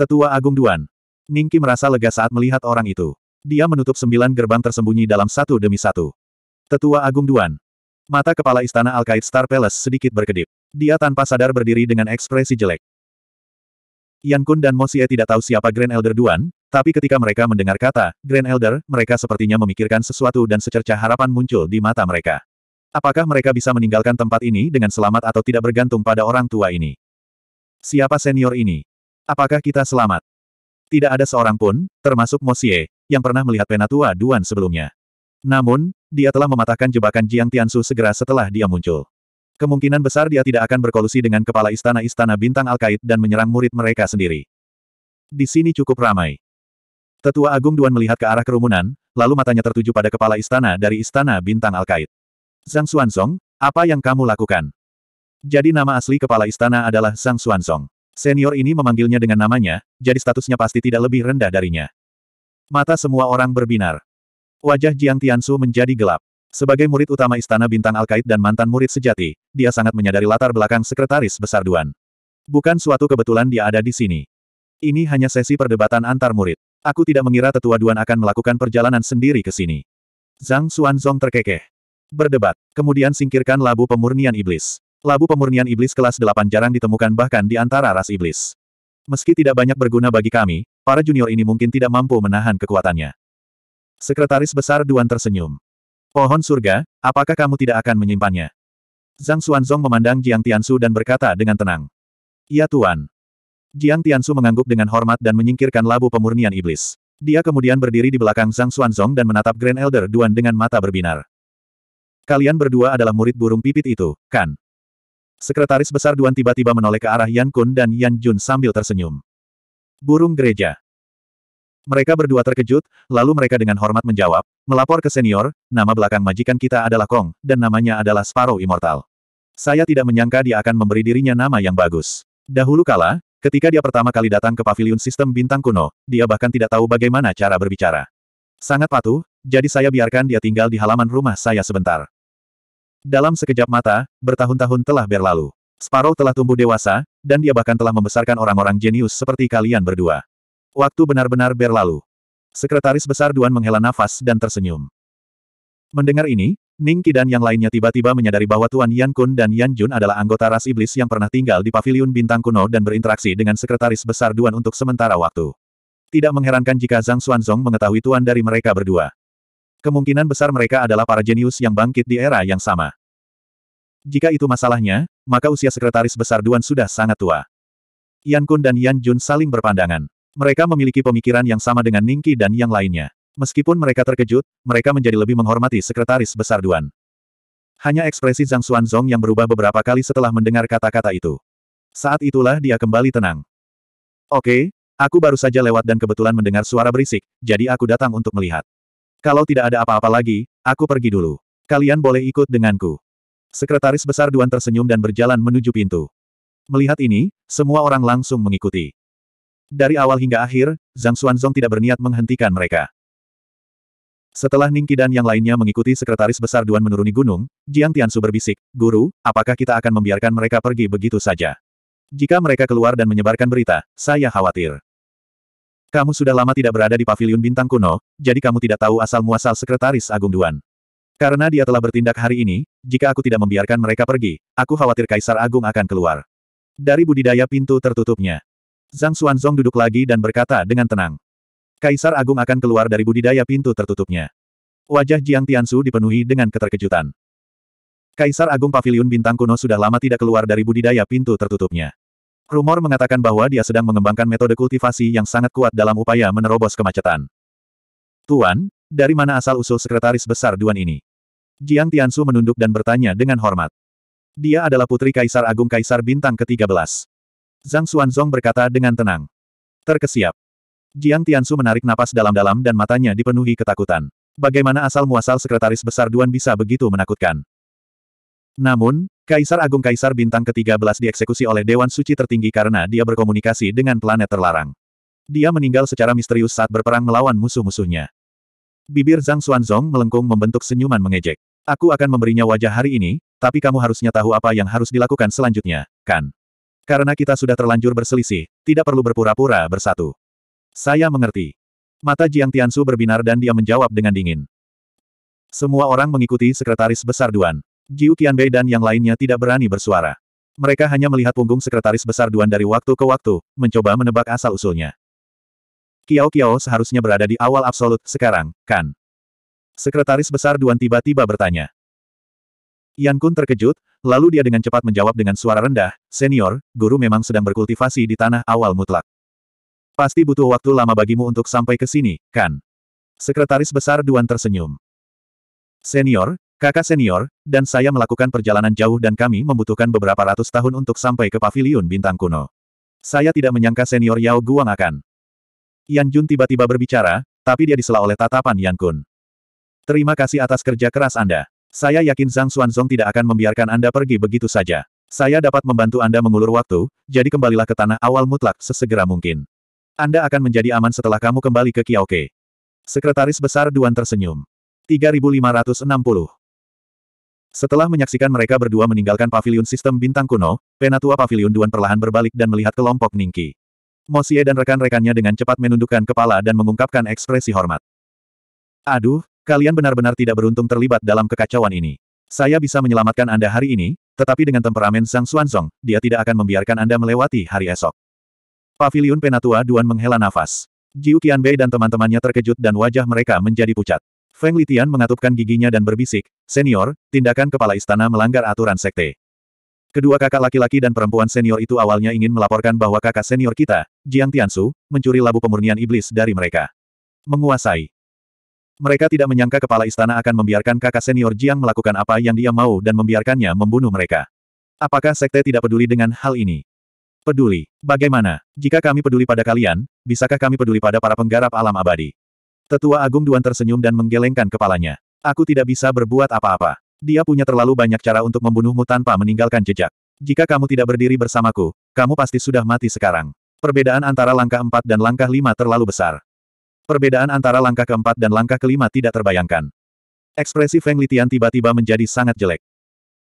Tetua Agung Duan. Ningki merasa lega saat melihat orang itu. Dia menutup sembilan gerbang tersembunyi dalam satu demi satu. Tetua Agung Duan. Mata kepala istana Alkaid Star Palace sedikit berkedip. Dia tanpa sadar berdiri dengan ekspresi jelek. Yan Kun dan Mosie tidak tahu siapa Grand Elder Duan, tapi ketika mereka mendengar kata, Grand Elder, mereka sepertinya memikirkan sesuatu dan secercah harapan muncul di mata mereka. Apakah mereka bisa meninggalkan tempat ini dengan selamat atau tidak bergantung pada orang tua ini? Siapa senior ini? Apakah kita selamat? Tidak ada seorang pun, termasuk Mosie, yang pernah melihat penatua Duan sebelumnya. Namun, dia telah mematahkan jebakan Jiang Tiansu segera setelah dia muncul. Kemungkinan besar dia tidak akan berkolusi dengan kepala istana-istana bintang Al-Qaid dan menyerang murid mereka sendiri. Di sini cukup ramai. Tetua Agung Duan melihat ke arah kerumunan, lalu matanya tertuju pada kepala istana dari istana bintang Al-Qaid. Zhang Xuanzong, apa yang kamu lakukan? Jadi nama asli kepala istana adalah Zhang Xuanzong. Senior ini memanggilnya dengan namanya, jadi statusnya pasti tidak lebih rendah darinya. Mata semua orang berbinar. Wajah Jiang Tianshu menjadi gelap. Sebagai murid utama Istana Bintang Alkait dan mantan murid sejati, dia sangat menyadari latar belakang sekretaris besar Duan. Bukan suatu kebetulan dia ada di sini. Ini hanya sesi perdebatan antar murid. Aku tidak mengira tetua Duan akan melakukan perjalanan sendiri ke sini. Zhang Xuanzong terkekeh. Berdebat, kemudian singkirkan labu pemurnian iblis. Labu pemurnian iblis kelas 8 jarang ditemukan bahkan di antara ras iblis. Meski tidak banyak berguna bagi kami, para junior ini mungkin tidak mampu menahan kekuatannya. Sekretaris Besar Duan tersenyum. Pohon surga, apakah kamu tidak akan menyimpannya? Zhang Xuanzong memandang Jiang Tianshu dan berkata dengan tenang. "Ya, Tuan. Jiang Tianshu mengangguk dengan hormat dan menyingkirkan labu pemurnian iblis. Dia kemudian berdiri di belakang Zhang Xuanzong dan menatap Grand Elder Duan dengan mata berbinar. Kalian berdua adalah murid burung pipit itu, kan? Sekretaris Besar Duan tiba-tiba menoleh ke arah Yan Kun dan Yan Jun sambil tersenyum. Burung gereja. Mereka berdua terkejut, lalu mereka dengan hormat menjawab, melapor ke senior, nama belakang majikan kita adalah Kong, dan namanya adalah Sparrow Immortal. Saya tidak menyangka dia akan memberi dirinya nama yang bagus. Dahulu kala, ketika dia pertama kali datang ke pavilion sistem bintang kuno, dia bahkan tidak tahu bagaimana cara berbicara. Sangat patuh, jadi saya biarkan dia tinggal di halaman rumah saya sebentar. Dalam sekejap mata, bertahun-tahun telah berlalu. Sparrow telah tumbuh dewasa, dan dia bahkan telah membesarkan orang-orang jenius seperti kalian berdua. Waktu benar-benar berlalu. Sekretaris Besar Duan menghela nafas dan tersenyum. Mendengar ini, Ning Qi dan yang lainnya tiba-tiba menyadari bahwa Tuan Yan Kun dan Yan Jun adalah anggota ras iblis yang pernah tinggal di paviliun bintang kuno dan berinteraksi dengan Sekretaris Besar Duan untuk sementara waktu. Tidak mengherankan jika Zhang Xuanzong mengetahui tuan dari mereka berdua. Kemungkinan besar mereka adalah para jenius yang bangkit di era yang sama. Jika itu masalahnya, maka usia Sekretaris Besar Duan sudah sangat tua. Yan Kun dan Yan Jun saling berpandangan. Mereka memiliki pemikiran yang sama dengan Ningki dan yang lainnya. Meskipun mereka terkejut, mereka menjadi lebih menghormati sekretaris besar Duan. Hanya ekspresi Zhang Xuanzong yang berubah beberapa kali setelah mendengar kata-kata itu. Saat itulah dia kembali tenang. Oke, aku baru saja lewat dan kebetulan mendengar suara berisik, jadi aku datang untuk melihat. Kalau tidak ada apa-apa lagi, aku pergi dulu. Kalian boleh ikut denganku. Sekretaris besar Duan tersenyum dan berjalan menuju pintu. Melihat ini, semua orang langsung mengikuti. Dari awal hingga akhir, Zhang Xuanzong tidak berniat menghentikan mereka. Setelah Ningqi dan yang lainnya mengikuti Sekretaris Besar Duan menuruni gunung, Jiang Tianshu berbisik, Guru, apakah kita akan membiarkan mereka pergi begitu saja? Jika mereka keluar dan menyebarkan berita, saya khawatir. Kamu sudah lama tidak berada di paviliun bintang kuno, jadi kamu tidak tahu asal-muasal Sekretaris Agung Duan. Karena dia telah bertindak hari ini, jika aku tidak membiarkan mereka pergi, aku khawatir Kaisar Agung akan keluar. Dari budidaya pintu tertutupnya, Zhang Xuanzong duduk lagi dan berkata dengan tenang. Kaisar Agung akan keluar dari budidaya pintu tertutupnya. Wajah Jiang Tiansu dipenuhi dengan keterkejutan. Kaisar Agung Paviliun Bintang Kuno sudah lama tidak keluar dari budidaya pintu tertutupnya. Rumor mengatakan bahwa dia sedang mengembangkan metode kultivasi yang sangat kuat dalam upaya menerobos kemacetan. Tuan, dari mana asal-usul sekretaris besar Duan ini? Jiang Tiansu menunduk dan bertanya dengan hormat. Dia adalah putri Kaisar Agung Kaisar Bintang ke-13. Zhang Xuanzong berkata dengan tenang. Terkesiap. Jiang Tianshu menarik napas dalam-dalam dan matanya dipenuhi ketakutan. Bagaimana asal-muasal sekretaris besar Duan bisa begitu menakutkan? Namun, Kaisar Agung Kaisar Bintang ke-13 dieksekusi oleh Dewan Suci tertinggi karena dia berkomunikasi dengan planet terlarang. Dia meninggal secara misterius saat berperang melawan musuh-musuhnya. Bibir Zhang Xuanzong melengkung membentuk senyuman mengejek. Aku akan memberinya wajah hari ini, tapi kamu harusnya tahu apa yang harus dilakukan selanjutnya, kan? Karena kita sudah terlanjur berselisih, tidak perlu berpura-pura bersatu. Saya mengerti. Mata Jiang Tiansu berbinar dan dia menjawab dengan dingin. Semua orang mengikuti sekretaris besar Duan. Jiu Qianbei dan yang lainnya tidak berani bersuara. Mereka hanya melihat punggung sekretaris besar Duan dari waktu ke waktu, mencoba menebak asal-usulnya. Kiao Kiao seharusnya berada di awal absolut sekarang, kan? Sekretaris besar Duan tiba-tiba bertanya. Yan Kun terkejut, Lalu dia dengan cepat menjawab dengan suara rendah, Senior, guru memang sedang berkultivasi di tanah awal mutlak. Pasti butuh waktu lama bagimu untuk sampai ke sini, kan? Sekretaris Besar Duan tersenyum. Senior, kakak senior, dan saya melakukan perjalanan jauh dan kami membutuhkan beberapa ratus tahun untuk sampai ke paviliun bintang kuno. Saya tidak menyangka senior Yao Guang akan. Yan Jun tiba-tiba berbicara, tapi dia disela oleh tatapan Yan Kun. Terima kasih atas kerja keras Anda. Saya yakin Zhang Xuanzong tidak akan membiarkan Anda pergi begitu saja. Saya dapat membantu Anda mengulur waktu, jadi kembalilah ke tanah awal mutlak sesegera mungkin. Anda akan menjadi aman setelah kamu kembali ke Kiaoke. Sekretaris Besar Duan tersenyum. 3560 Setelah menyaksikan mereka berdua meninggalkan pavilion sistem bintang kuno, penatua pavilion Duan perlahan berbalik dan melihat kelompok Ningki. Mosie dan rekan-rekannya dengan cepat menundukkan kepala dan mengungkapkan ekspresi hormat. Aduh, Kalian benar-benar tidak beruntung terlibat dalam kekacauan ini. Saya bisa menyelamatkan Anda hari ini, tetapi dengan temperamen Sang Xuanzong, dia tidak akan membiarkan Anda melewati hari esok. Paviliun Penatua Duan menghela nafas. Jiu Qianbei dan teman-temannya terkejut dan wajah mereka menjadi pucat. Feng Litian mengatupkan giginya dan berbisik, Senior, tindakan kepala istana melanggar aturan sekte. Kedua kakak laki-laki dan perempuan senior itu awalnya ingin melaporkan bahwa kakak senior kita, Jiang Tiansu, mencuri labu pemurnian iblis dari mereka. Menguasai mereka tidak menyangka kepala istana akan membiarkan kakak senior Jiang melakukan apa yang dia mau dan membiarkannya membunuh mereka. Apakah sekte tidak peduli dengan hal ini? Peduli. Bagaimana? Jika kami peduli pada kalian, bisakah kami peduli pada para penggarap alam abadi? Tetua Agung Duan tersenyum dan menggelengkan kepalanya. Aku tidak bisa berbuat apa-apa. Dia punya terlalu banyak cara untuk membunuhmu tanpa meninggalkan jejak. Jika kamu tidak berdiri bersamaku, kamu pasti sudah mati sekarang. Perbedaan antara langkah empat dan langkah lima terlalu besar. Perbedaan antara langkah keempat dan langkah kelima tidak terbayangkan. Ekspresi Feng Litian tiba-tiba menjadi sangat jelek.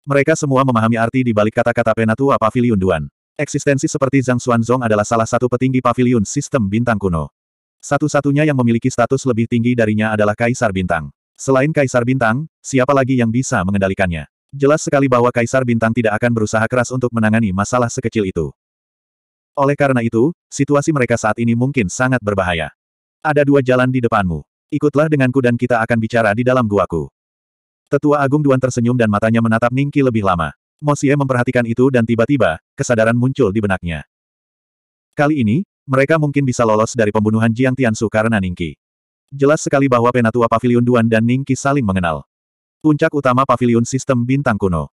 Mereka semua memahami arti di balik kata-kata penatua Pavilion Duan. Eksistensi seperti Zhang Xuanzong adalah salah satu petinggi Pavilion sistem bintang kuno. Satu-satunya yang memiliki status lebih tinggi darinya adalah Kaisar Bintang. Selain Kaisar Bintang, siapa lagi yang bisa mengendalikannya? Jelas sekali bahwa Kaisar Bintang tidak akan berusaha keras untuk menangani masalah sekecil itu. Oleh karena itu, situasi mereka saat ini mungkin sangat berbahaya. Ada dua jalan di depanmu. Ikutlah denganku dan kita akan bicara di dalam guaku. Tetua Agung Duan tersenyum dan matanya menatap Ningki lebih lama. Mosie memperhatikan itu dan tiba-tiba, kesadaran muncul di benaknya. Kali ini, mereka mungkin bisa lolos dari pembunuhan Jiang Tiansu karena Ningki. Jelas sekali bahwa Penatua Pavilion Duan dan Ningki saling mengenal. Puncak utama Pavilion Sistem Bintang Kuno.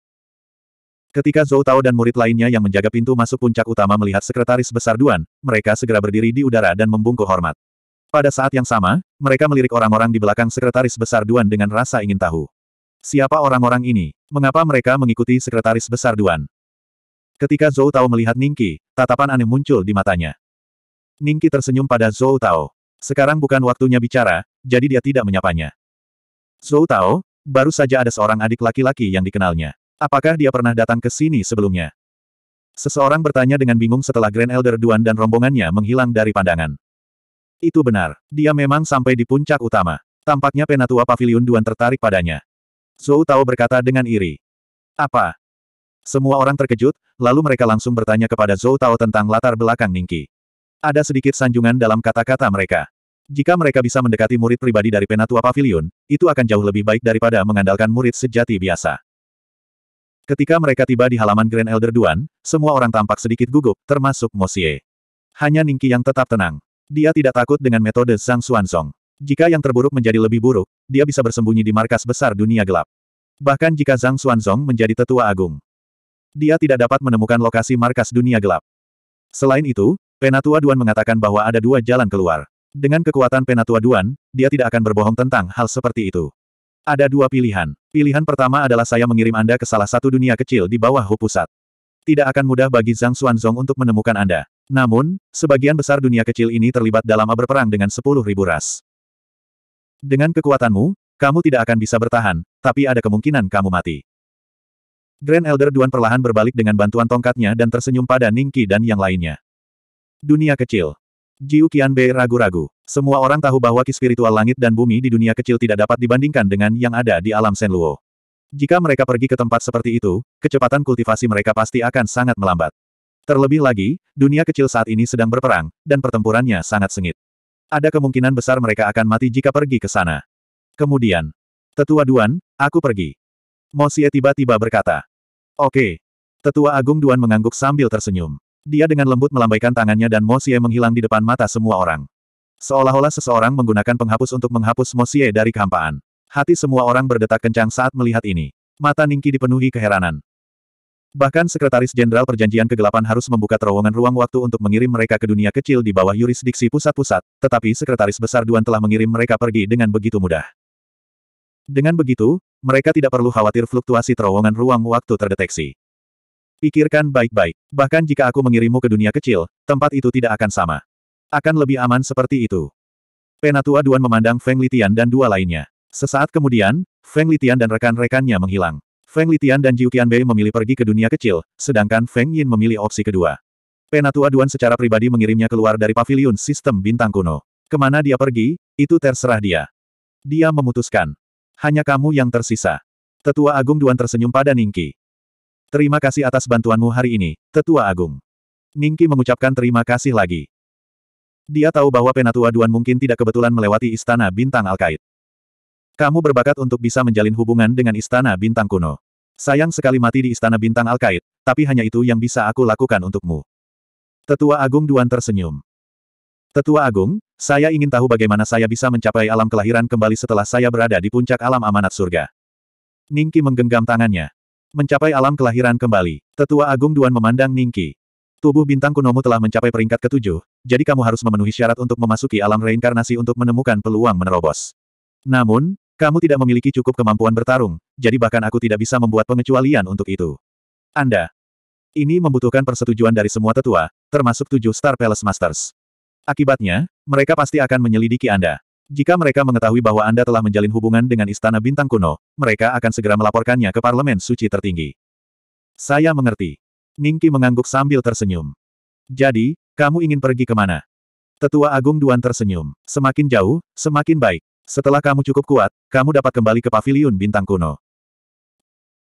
Ketika Zhou Tao dan murid lainnya yang menjaga pintu masuk puncak utama melihat sekretaris besar Duan, mereka segera berdiri di udara dan membungkuk hormat. Pada saat yang sama, mereka melirik orang-orang di belakang sekretaris besar Duan dengan rasa ingin tahu. Siapa orang-orang ini? Mengapa mereka mengikuti sekretaris besar Duan? Ketika Zhou Tao melihat Ningki, tatapan aneh muncul di matanya. Ningki tersenyum pada Zhou Tao. Sekarang bukan waktunya bicara, jadi dia tidak menyapanya. Zhou Tao, baru saja ada seorang adik laki-laki yang dikenalnya. Apakah dia pernah datang ke sini sebelumnya? Seseorang bertanya dengan bingung setelah Grand Elder Duan dan rombongannya menghilang dari pandangan. Itu benar. Dia memang sampai di puncak utama. Tampaknya penatua pavilion Duan tertarik padanya. Zhou Tao berkata dengan iri. Apa? Semua orang terkejut, lalu mereka langsung bertanya kepada Zhou Tao tentang latar belakang Ningki. Ada sedikit sanjungan dalam kata-kata mereka. Jika mereka bisa mendekati murid pribadi dari penatua pavilion, itu akan jauh lebih baik daripada mengandalkan murid sejati biasa. Ketika mereka tiba di halaman Grand Elder Duan, semua orang tampak sedikit gugup, termasuk Mosie. Hanya Ningki yang tetap tenang. Dia tidak takut dengan metode Zhang Xuanzong. Jika yang terburuk menjadi lebih buruk, dia bisa bersembunyi di markas besar dunia gelap. Bahkan jika Zhang Xuanzong menjadi tetua agung, dia tidak dapat menemukan lokasi markas dunia gelap. Selain itu, Penatua Duan mengatakan bahwa ada dua jalan keluar. Dengan kekuatan Penatua Duan, dia tidak akan berbohong tentang hal seperti itu. Ada dua pilihan. Pilihan pertama adalah saya mengirim Anda ke salah satu dunia kecil di bawah Hu Pusat. Tidak akan mudah bagi Zhang Xuanzong untuk menemukan Anda. Namun, sebagian besar dunia kecil ini terlibat dalam berperang dengan sepuluh ribu ras. Dengan kekuatanmu, kamu tidak akan bisa bertahan, tapi ada kemungkinan kamu mati. Grand Elder Duan perlahan berbalik dengan bantuan tongkatnya dan tersenyum pada Ningki dan yang lainnya. Dunia kecil. Jiu Qianbei ragu-ragu. Semua orang tahu bahwa ki spiritual langit dan bumi di dunia kecil tidak dapat dibandingkan dengan yang ada di alam Senluo. Jika mereka pergi ke tempat seperti itu, kecepatan kultivasi mereka pasti akan sangat melambat. Terlebih lagi, dunia kecil saat ini sedang berperang, dan pertempurannya sangat sengit. Ada kemungkinan besar mereka akan mati jika pergi ke sana. Kemudian, Tetua Duan, aku pergi. Mosie tiba-tiba berkata. Oke. Tetua Agung Duan mengangguk sambil tersenyum. Dia dengan lembut melambaikan tangannya dan Mosie menghilang di depan mata semua orang. Seolah-olah seseorang menggunakan penghapus untuk menghapus Mosie dari kehampaan. Hati semua orang berdetak kencang saat melihat ini. Mata Ningki dipenuhi keheranan. Bahkan Sekretaris Jenderal Perjanjian Kegelapan harus membuka terowongan ruang waktu untuk mengirim mereka ke dunia kecil di bawah yurisdiksi pusat-pusat, tetapi Sekretaris Besar Duan telah mengirim mereka pergi dengan begitu mudah. Dengan begitu, mereka tidak perlu khawatir fluktuasi terowongan ruang waktu terdeteksi. Pikirkan baik-baik, bahkan jika aku mengirimmu ke dunia kecil, tempat itu tidak akan sama. Akan lebih aman seperti itu. Penatua Duan memandang Feng Litian dan dua lainnya. Sesaat kemudian, Feng Litian dan rekan-rekannya menghilang. Feng Litian dan Jiu Tianbei memilih pergi ke dunia kecil, sedangkan Feng Yin memilih opsi kedua. Penatua Duan secara pribadi mengirimnya keluar dari pavilion sistem bintang kuno. Kemana dia pergi, itu terserah dia. Dia memutuskan. Hanya kamu yang tersisa. Tetua Agung Duan tersenyum pada Ningki. Terima kasih atas bantuanmu hari ini, Tetua Agung. Ningki mengucapkan terima kasih lagi. Dia tahu bahwa Penatua Duan mungkin tidak kebetulan melewati Istana Bintang Alkait. Kamu berbakat untuk bisa menjalin hubungan dengan istana bintang kuno. Sayang sekali mati di istana bintang Alkaid, tapi hanya itu yang bisa aku lakukan untukmu. Tetua Agung Duan tersenyum. Tetua Agung, saya ingin tahu bagaimana saya bisa mencapai alam kelahiran kembali setelah saya berada di puncak alam amanat surga. Ningki menggenggam tangannya. Mencapai alam kelahiran kembali, Tetua Agung Duan memandang Ningki. Tubuh bintang kunomu telah mencapai peringkat ketujuh, jadi kamu harus memenuhi syarat untuk memasuki alam reinkarnasi untuk menemukan peluang menerobos. Namun, kamu tidak memiliki cukup kemampuan bertarung, jadi bahkan aku tidak bisa membuat pengecualian untuk itu. Anda. Ini membutuhkan persetujuan dari semua tetua, termasuk tujuh Star Palace Masters. Akibatnya, mereka pasti akan menyelidiki Anda. Jika mereka mengetahui bahwa Anda telah menjalin hubungan dengan Istana Bintang Kuno, mereka akan segera melaporkannya ke Parlemen Suci Tertinggi. Saya mengerti. Ningki mengangguk sambil tersenyum. Jadi, kamu ingin pergi kemana? Tetua Agung Duan tersenyum. Semakin jauh, semakin baik. Setelah kamu cukup kuat, kamu dapat kembali ke paviliun bintang kuno.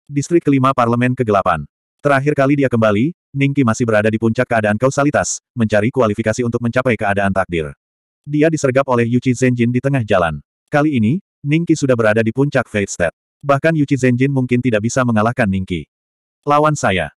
Distrik kelima Parlemen Kegelapan. Terakhir kali dia kembali, Ningki masih berada di puncak keadaan kausalitas, mencari kualifikasi untuk mencapai keadaan takdir. Dia disergap oleh Yuchi Zenjin di tengah jalan. Kali ini, Ningki sudah berada di puncak Fate State. Bahkan Yuchi Zenjin mungkin tidak bisa mengalahkan Ningki. Lawan saya.